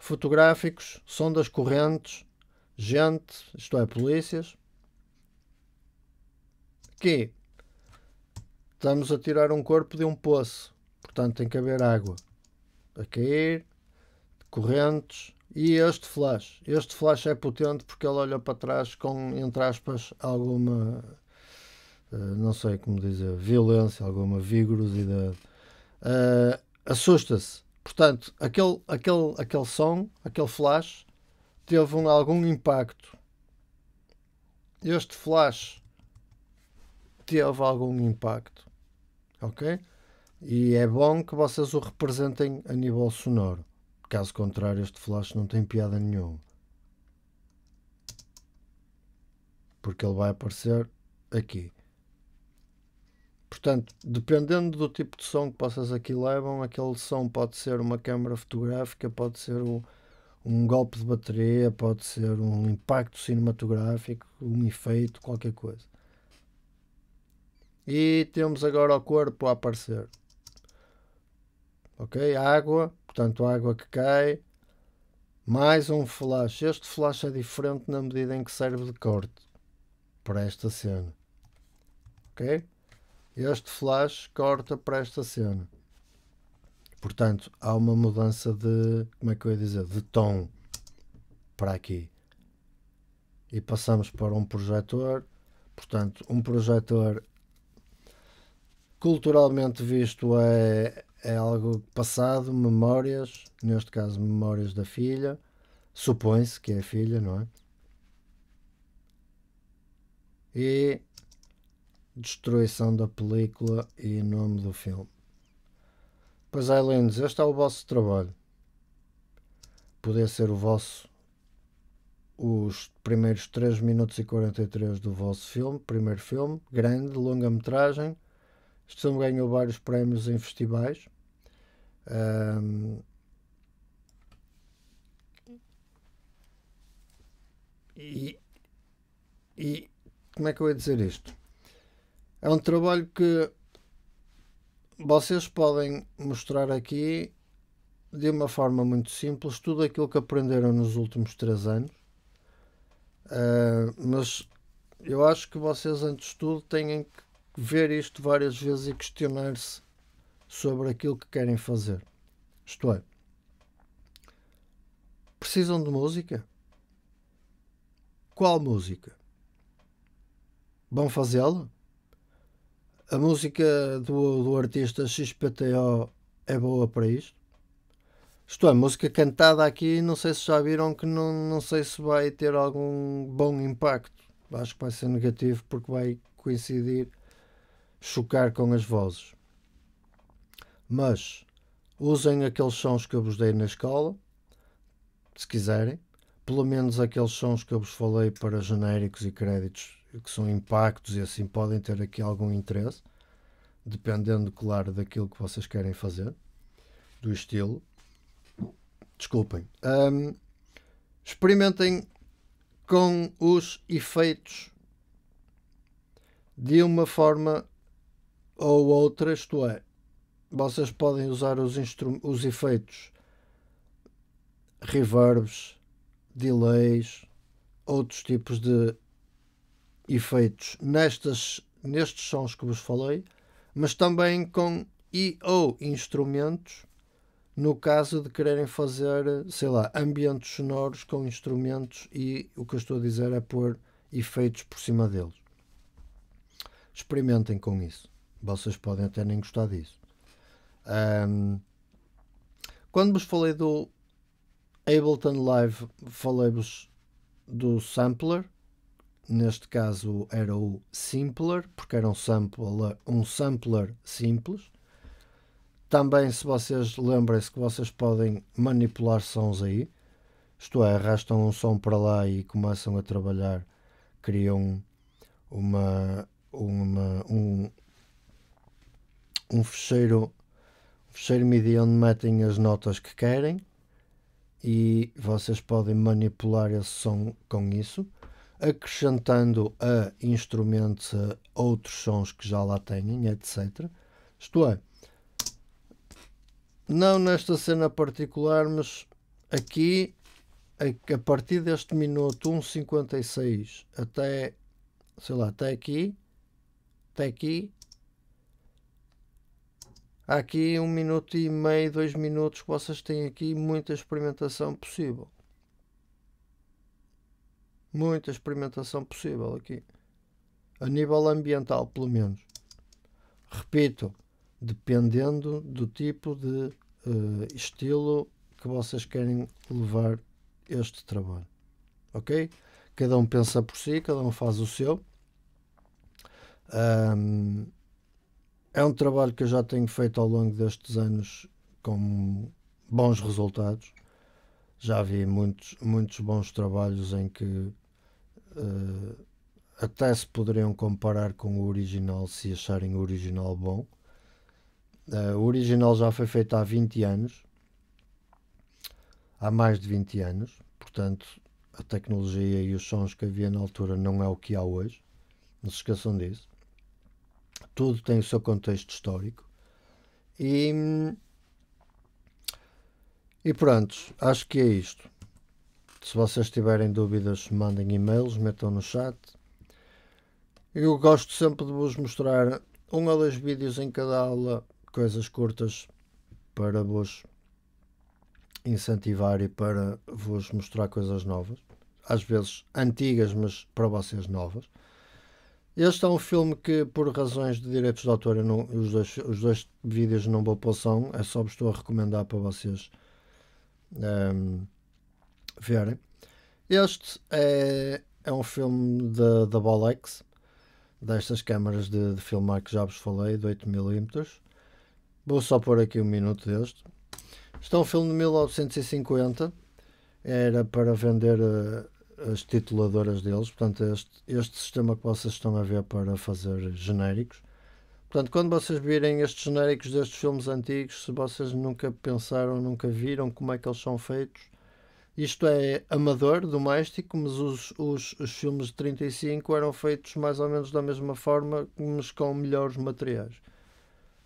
Fotográficos, sondas correntes, gente, isto é, polícias. Aqui. Estamos a tirar um corpo de um poço. Portanto, tem que haver água a cair, correntes. E este flash. Este flash é potente porque ele olha para trás com, entre aspas, alguma. Eh, não sei como dizer, violência, alguma vigorosidade. Uh, assusta-se. Portanto, aquele, aquele, aquele som, aquele flash, teve um, algum impacto. Este flash teve algum impacto. Ok? e é bom que vocês o representem a nível sonoro. Caso contrário, este flash não tem piada nenhuma. Porque ele vai aparecer aqui. Portanto, dependendo do tipo de som que vocês aqui levam, aquele som pode ser uma câmera fotográfica, pode ser um, um golpe de bateria, pode ser um impacto cinematográfico, um efeito, qualquer coisa. E temos agora o corpo a aparecer ok? Água, portanto, água que cai, mais um flash. Este flash é diferente na medida em que serve de corte para esta cena, ok? Este flash corta para esta cena. Portanto, há uma mudança de, como é que eu ia dizer, de tom para aqui. E passamos para um projetor. Portanto, um projetor culturalmente visto é é algo passado, memórias, neste caso memórias da filha, supõe-se que é a filha, não é? E destruição da película e nome do filme. Pois é, Lindos, este é o vosso trabalho. Poder ser o vosso os primeiros 3 minutos e 43 do vosso filme, primeiro filme, grande, longa-metragem este filme ganhou vários prémios em festivais. Um, e, e como é que eu ia dizer isto? É um trabalho que vocês podem mostrar aqui de uma forma muito simples tudo aquilo que aprenderam nos últimos três anos. Uh, mas eu acho que vocês, antes de tudo, têm que ver isto várias vezes e questionar-se sobre aquilo que querem fazer. Isto é, precisam de música? Qual música? Vão fazê-la? A música do, do artista XPTO é boa para isto? Isto é, música cantada aqui, não sei se já viram que não, não sei se vai ter algum bom impacto. Acho que vai ser negativo porque vai coincidir chocar com as vozes. Mas usem aqueles sons que eu vos dei na escola, se quiserem, pelo menos aqueles sons que eu vos falei para genéricos e créditos que são impactos e assim podem ter aqui algum interesse, dependendo, claro, daquilo que vocês querem fazer, do estilo. Desculpem. Um, experimentem com os efeitos de uma forma ou outra, isto é, vocês podem usar os, os efeitos reverbs, delays, outros tipos de efeitos nestas, nestes sons que vos falei, mas também com e ou instrumentos no caso de quererem fazer, sei lá, ambientes sonoros com instrumentos e o que eu estou a dizer é pôr efeitos por cima deles. Experimentem com isso. Vocês podem até nem gostar disso. Um, quando vos falei do Ableton Live, falei-vos do sampler. Neste caso era o Simpler, porque era um sampler, um sampler simples. Também, se vocês lembrem-se que vocês podem manipular sons aí, isto é, arrastam um som para lá e começam a trabalhar, criam uma, uma, um, um fecheiro, um fecheiro MIDI onde metem as notas que querem e vocês podem manipular esse som com isso, acrescentando a instrumentos a outros sons que já lá têm, etc. Isto é, não nesta cena particular, mas aqui, a partir deste minuto 1.56 até, sei lá, até aqui, até aqui, há aqui um minuto e meio, dois minutos que vocês têm aqui muita experimentação possível. Muita experimentação possível aqui. A nível ambiental, pelo menos. Repito, dependendo do tipo de uh, estilo que vocês querem levar este trabalho. Ok? Cada um pensa por si, cada um faz o seu. Um, é um trabalho que eu já tenho feito ao longo destes anos com bons resultados. Já vi muitos, muitos bons trabalhos em que uh, até se poderiam comparar com o original se acharem o original bom. Uh, o original já foi feito há 20 anos, há mais de 20 anos, portanto a tecnologia e os sons que havia na altura não é o que há hoje, não se esqueçam disso tudo tem o seu contexto histórico. E, e pronto, acho que é isto. Se vocês tiverem dúvidas, mandem e-mails, metam no chat. Eu gosto sempre de vos mostrar um ou dois vídeos em cada aula, coisas curtas, para vos incentivar e para vos mostrar coisas novas. Às vezes antigas, mas para vocês novas. Este é um filme que, por razões de direitos de autor, não, os, dois, os dois vídeos não vou pôr som, é só vos estou a recomendar para vocês um, ehm, verem. Este é, é um filme da de, de Bolex, destas câmaras de, de, filmar que já vos falei, de 8mm. Vou só pôr aqui um minuto deste. Este é um filme de 1950, era para vender eh, as tituladoras deles, portanto, este, este sistema que vocês estão a ver para fazer genéricos. Portanto, quando vocês virem estes genéricos destes filmes antigos, se vocês nunca pensaram, nunca viram como é que eles são feitos, isto é amador, doméstico, mas os, os, os filmes de 35 eram feitos mais ou menos da mesma forma, mas com melhores materiais.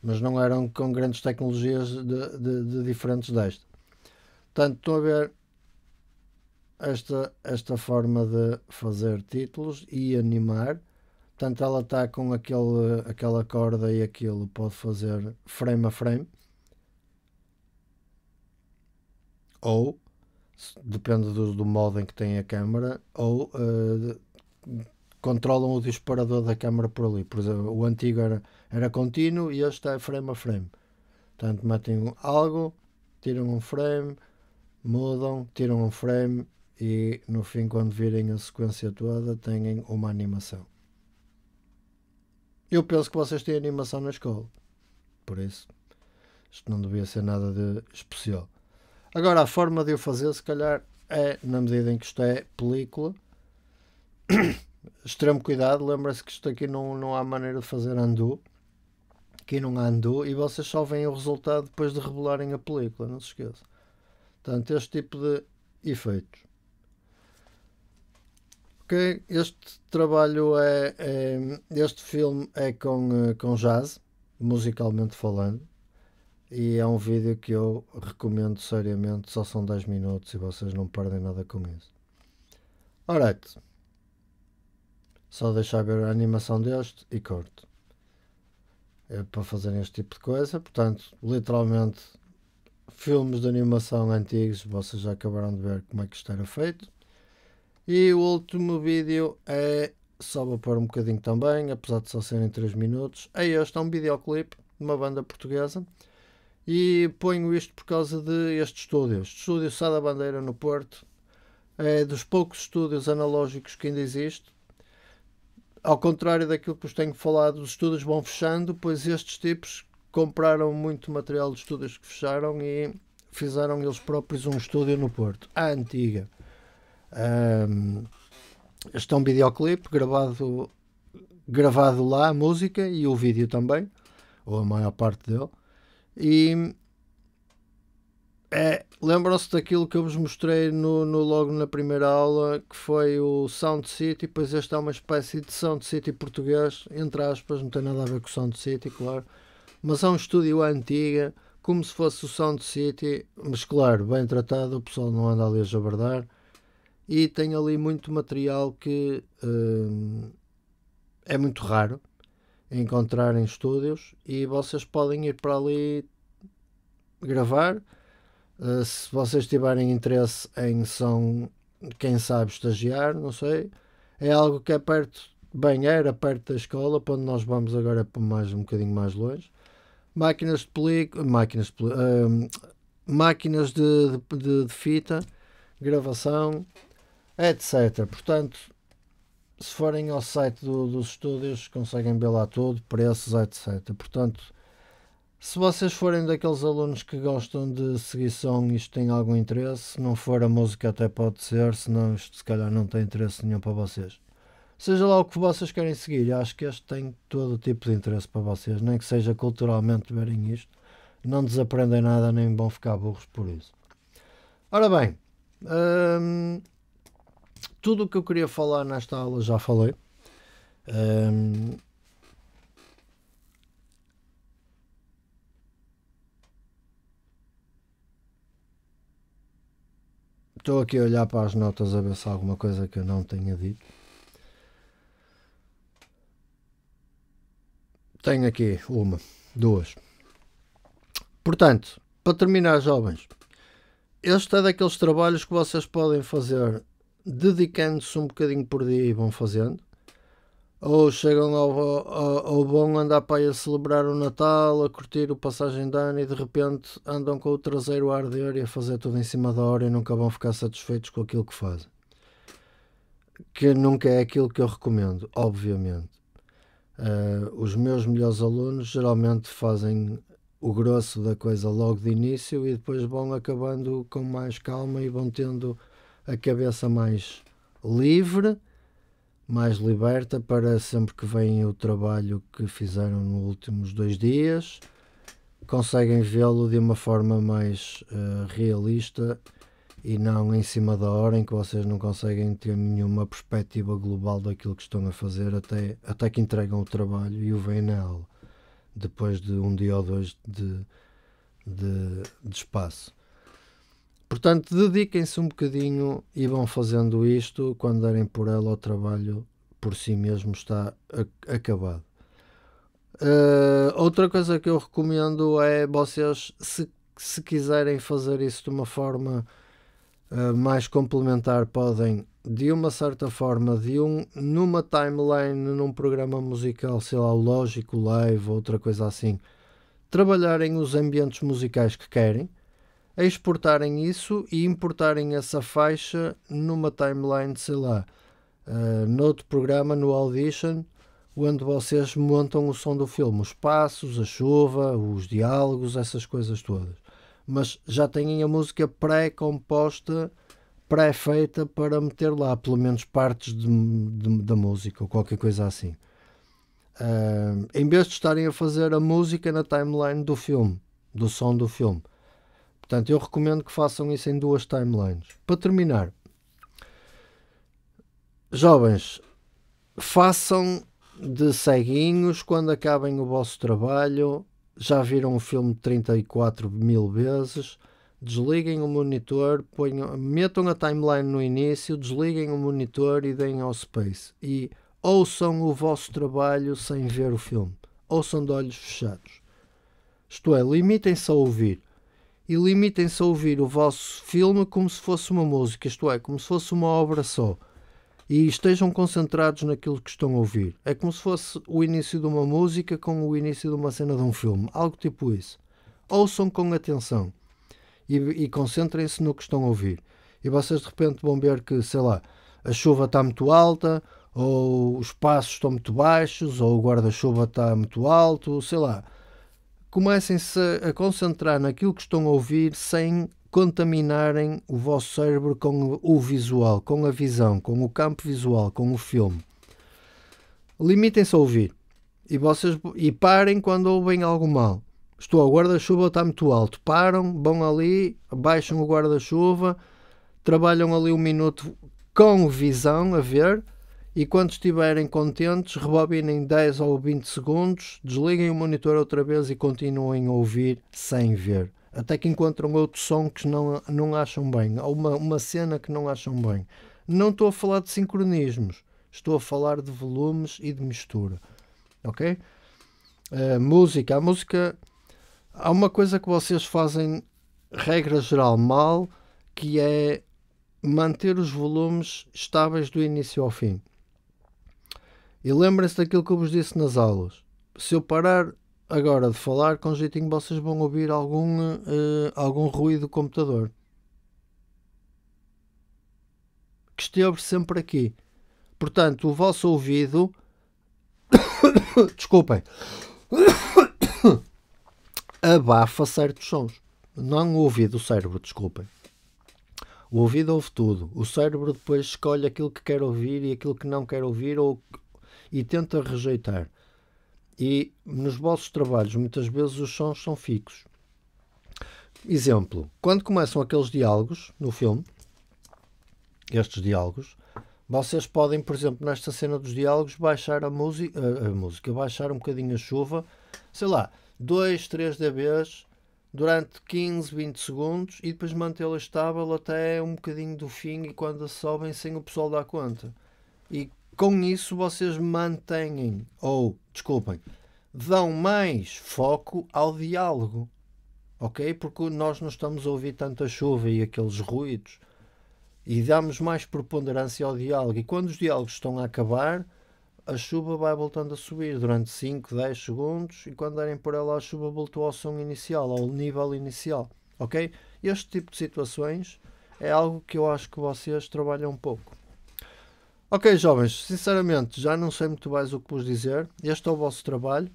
Mas não eram com grandes tecnologias de, de, de diferentes desta. Portanto, estão a ver esta, esta forma de fazer títulos e animar. Portanto, ela está com aquele, aquela corda e aquilo pode fazer frame a frame. Ou, depende do, do modo em que tem a câmera, ou uh, controlam o disparador da câmera por ali. Por exemplo, o antigo era, era contínuo e este é frame a frame. Portanto, metem algo, tiram um frame, mudam, tiram um frame, e no fim, quando virem a sequência toda, têm uma animação. Eu penso que vocês têm animação na escola, por isso isto não devia ser nada de especial. Agora, a forma de o fazer, se calhar, é na medida em que isto é película. <coughs> Extremo cuidado, lembra-se que isto aqui não, não há maneira de fazer andu. Aqui não há andu e vocês só veem o resultado depois de revelarem a película, não se esqueçam. Portanto, este tipo de efeitos este trabalho é, é, este filme é com, eh, com jazz, musicalmente falando, e é um vídeo que eu recomendo seriamente, só são 10 minutos e vocês não perdem nada com isso. Alright. Só deixar ver a animação deste e corto. É para fazerem este tipo de coisa, portanto, literalmente filmes de animação antigos, vocês já acabaram de ver como é que isto era feito. E o último vídeo é. Só vou pôr um bocadinho também, apesar de só serem 3 minutos. É este, é um videoclipe de uma banda portuguesa. E ponho isto por causa de este estúdio. Este estúdio Sá da Bandeira no Porto. É dos poucos estúdios analógicos que ainda existe. Ao contrário daquilo que vos tenho falado, os estúdios vão fechando, pois estes tipos compraram muito material de estúdios que fecharam e fizeram eles próprios um estúdio no Porto, a antiga. Um, este é um videoclipe gravado, gravado lá, a música e o vídeo também, ou a maior parte dele. E é, lembram-se daquilo que eu vos mostrei no, no, logo na primeira aula, que foi o Sound City, pois este é uma espécie de Sound City português, entre aspas, não tem nada a ver com Sound City, claro, mas é um estúdio antiga, como se fosse o Sound City, mas claro, bem tratado, o pessoal não anda ali a jabardar e tem ali muito material que hum, é muito raro encontrar em estúdios e vocês podem ir para ali gravar. Uh, se vocês tiverem interesse em são, quem sabe, estagiar, não sei, é algo que é perto, bem era perto da escola, para onde nós vamos agora é para mais um bocadinho mais longe. Máquinas de película, máquinas de, uh, máquinas de, de, de, fita, gravação, etc. Portanto, se forem ao site do, dos estúdios, conseguem ver lá tudo, preços, etc. Portanto, se vocês forem daqueles alunos que gostam de seguir som, isto tem algum interesse. Se não for a música, até pode ser, senão isto se calhar não tem interesse nenhum para vocês. Seja lá o que vocês querem seguir, acho que este tem todo o tipo de interesse para vocês, nem que seja culturalmente verem isto. Não desaprendem nada, nem vão ficar burros por isso. Ora bem, hum, tudo o que eu queria falar nesta aula já falei. Um, Estou aqui a olhar para as notas a ver se há alguma coisa que eu não tenha dito. Tenho aqui uma, duas. Portanto, para terminar, jovens, este é daqueles trabalhos que vocês podem fazer dedicando-se um bocadinho por dia e vão fazendo. Ou chegam ao, ao, ao bom andar para aí a celebrar o Natal, a curtir o passagem de ano e de repente andam com o traseiro a arder e a fazer tudo em cima da hora e nunca vão ficar satisfeitos com aquilo que fazem. Que nunca é aquilo que eu recomendo, obviamente. Uh, os meus melhores alunos geralmente fazem o grosso da coisa logo de início e depois vão acabando com mais calma e vão tendo a cabeça mais livre, mais liberta para sempre que veem o trabalho que fizeram nos últimos dois dias, conseguem vê-lo de uma forma mais uh, realista e não em cima da hora em que vocês não conseguem ter nenhuma perspectiva global daquilo que estão a fazer até, até que entregam o trabalho e o veem nele depois de um dia ou dois de, de, de espaço. Portanto, dediquem-se um bocadinho e vão fazendo isto quando derem por ela o trabalho por si mesmo está acabado. Uh, outra coisa que eu recomendo é vocês, se, se quiserem fazer isso de uma forma uh, mais complementar, podem, de uma certa forma, de um, numa timeline, num programa musical, sei lá, lógico, live, outra coisa assim, trabalharem os ambientes musicais que querem a exportarem isso e importarem essa faixa numa timeline, sei lá, uh, noutro programa, no Audition, onde vocês montam o som do filme, os passos, a chuva, os diálogos, essas coisas todas. Mas já têm a música pré-composta, pré-feita para meter lá, pelo menos partes de, de, da música ou qualquer coisa assim. Uh, em vez de estarem a fazer a música na timeline do filme, do som do filme, Portanto, eu recomendo que façam isso em duas timelines. Para terminar, jovens, façam de ceguinhos quando acabem o vosso trabalho. Já viram o filme 34 mil vezes? Desliguem o monitor, ponham, metam a timeline no início, desliguem o monitor e deem ao space. E ouçam o vosso trabalho sem ver o filme. Ouçam de olhos fechados. Isto é, limitem-se a ouvir e limitem-se a ouvir o vosso filme como se fosse uma música, isto é, como se fosse uma obra só. E estejam concentrados naquilo que estão a ouvir. É como se fosse o início de uma música com o início de uma cena de um filme, algo tipo isso. Ouçam com atenção e, e concentrem-se no que estão a ouvir. E vocês de repente vão ver que, sei lá, a chuva está muito alta, ou os passos estão muito baixos, ou o guarda-chuva está muito alto, sei lá comecem-se a concentrar naquilo que estão a ouvir sem contaminarem o vosso cérebro com o visual, com a visão, com o campo visual, com o filme. Limitem-se a ouvir e, vocês, e parem quando ouvem algo mal. Estou ao guarda-chuva, está muito alto. Param, vão ali, baixam o guarda-chuva, trabalham ali um minuto com visão a ver e quando estiverem contentes, rebobinem 10 ou 20 segundos, desliguem o monitor outra vez e continuem a ouvir sem ver. Até que encontram outro som que não, não acham bem, ou uma, uma cena que não acham bem. Não estou a falar de sincronismos, estou a falar de volumes e de mistura. Ok? Uh, música. A música. Há uma coisa que vocês fazem, regra geral, mal, que é manter os volumes estáveis do início ao fim. E lembrem-se daquilo que eu vos disse nas aulas. Se eu parar agora de falar, com jeitinho vocês vão ouvir algum, uh, algum ruído do computador. Que esteve sempre aqui. Portanto, o vosso ouvido. <coughs> Desculpem. <coughs> abafa certos sons. Não o ouvido, o cérebro, desculpem. O ouvido ouve tudo. O cérebro depois escolhe aquilo que quer ouvir e aquilo que não quer ouvir, ou e tenta rejeitar. E nos vossos trabalhos, muitas vezes os sons são fixos. Exemplo, quando começam aqueles diálogos no filme, estes diálogos, vocês podem, por exemplo, nesta cena dos diálogos, baixar a, música, a, a música baixar um bocadinho a chuva, sei lá, 2, 3 dBs durante 15, 20 segundos e depois mantê-la estável até um bocadinho do fim e quando a sobem sem o pessoal dar conta. E com isso, vocês mantêm, ou, desculpem, dão mais foco ao diálogo, ok? Porque nós não estamos a ouvir tanta chuva e aqueles ruídos e damos mais preponderância ao diálogo. E quando os diálogos estão a acabar, a chuva vai voltando a subir durante 5, 10 segundos e quando derem por ela a chuva voltou ao som inicial, ao nível inicial, ok? Este tipo de situações é algo que eu acho que vocês trabalham um pouco. Ok, jovens, sinceramente já não sei muito mais o que vos dizer. Este é o vosso trabalho.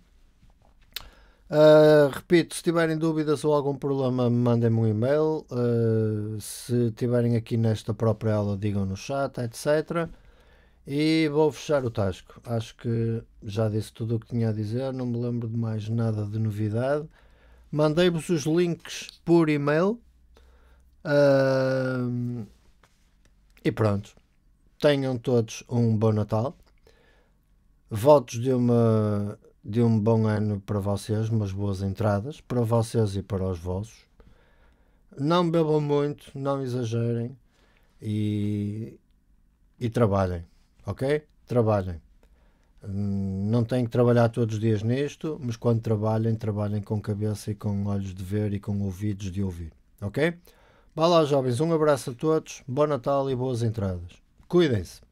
Uh, repito, se tiverem dúvidas ou algum problema, mandem-me um e-mail. Uh, se tiverem aqui nesta própria aula, digam no chat, etc. E vou fechar o Tasco. Acho que já disse tudo o que tinha a dizer, não me lembro de mais nada de novidade. Mandei-vos os links por e-mail. Uh, e pronto tenham todos um bom Natal. Votos de, uma, de um bom ano para vocês, umas boas entradas, para vocês e para os vossos. Não bebam muito, não exagerem e, e trabalhem, ok? Trabalhem. Hum, não têm que trabalhar todos os dias nisto, mas quando trabalhem, trabalhem com cabeça e com olhos de ver e com ouvidos de ouvir, ok? Vá lá, jovens, um abraço a todos, bom Natal e boas entradas. Cuídense.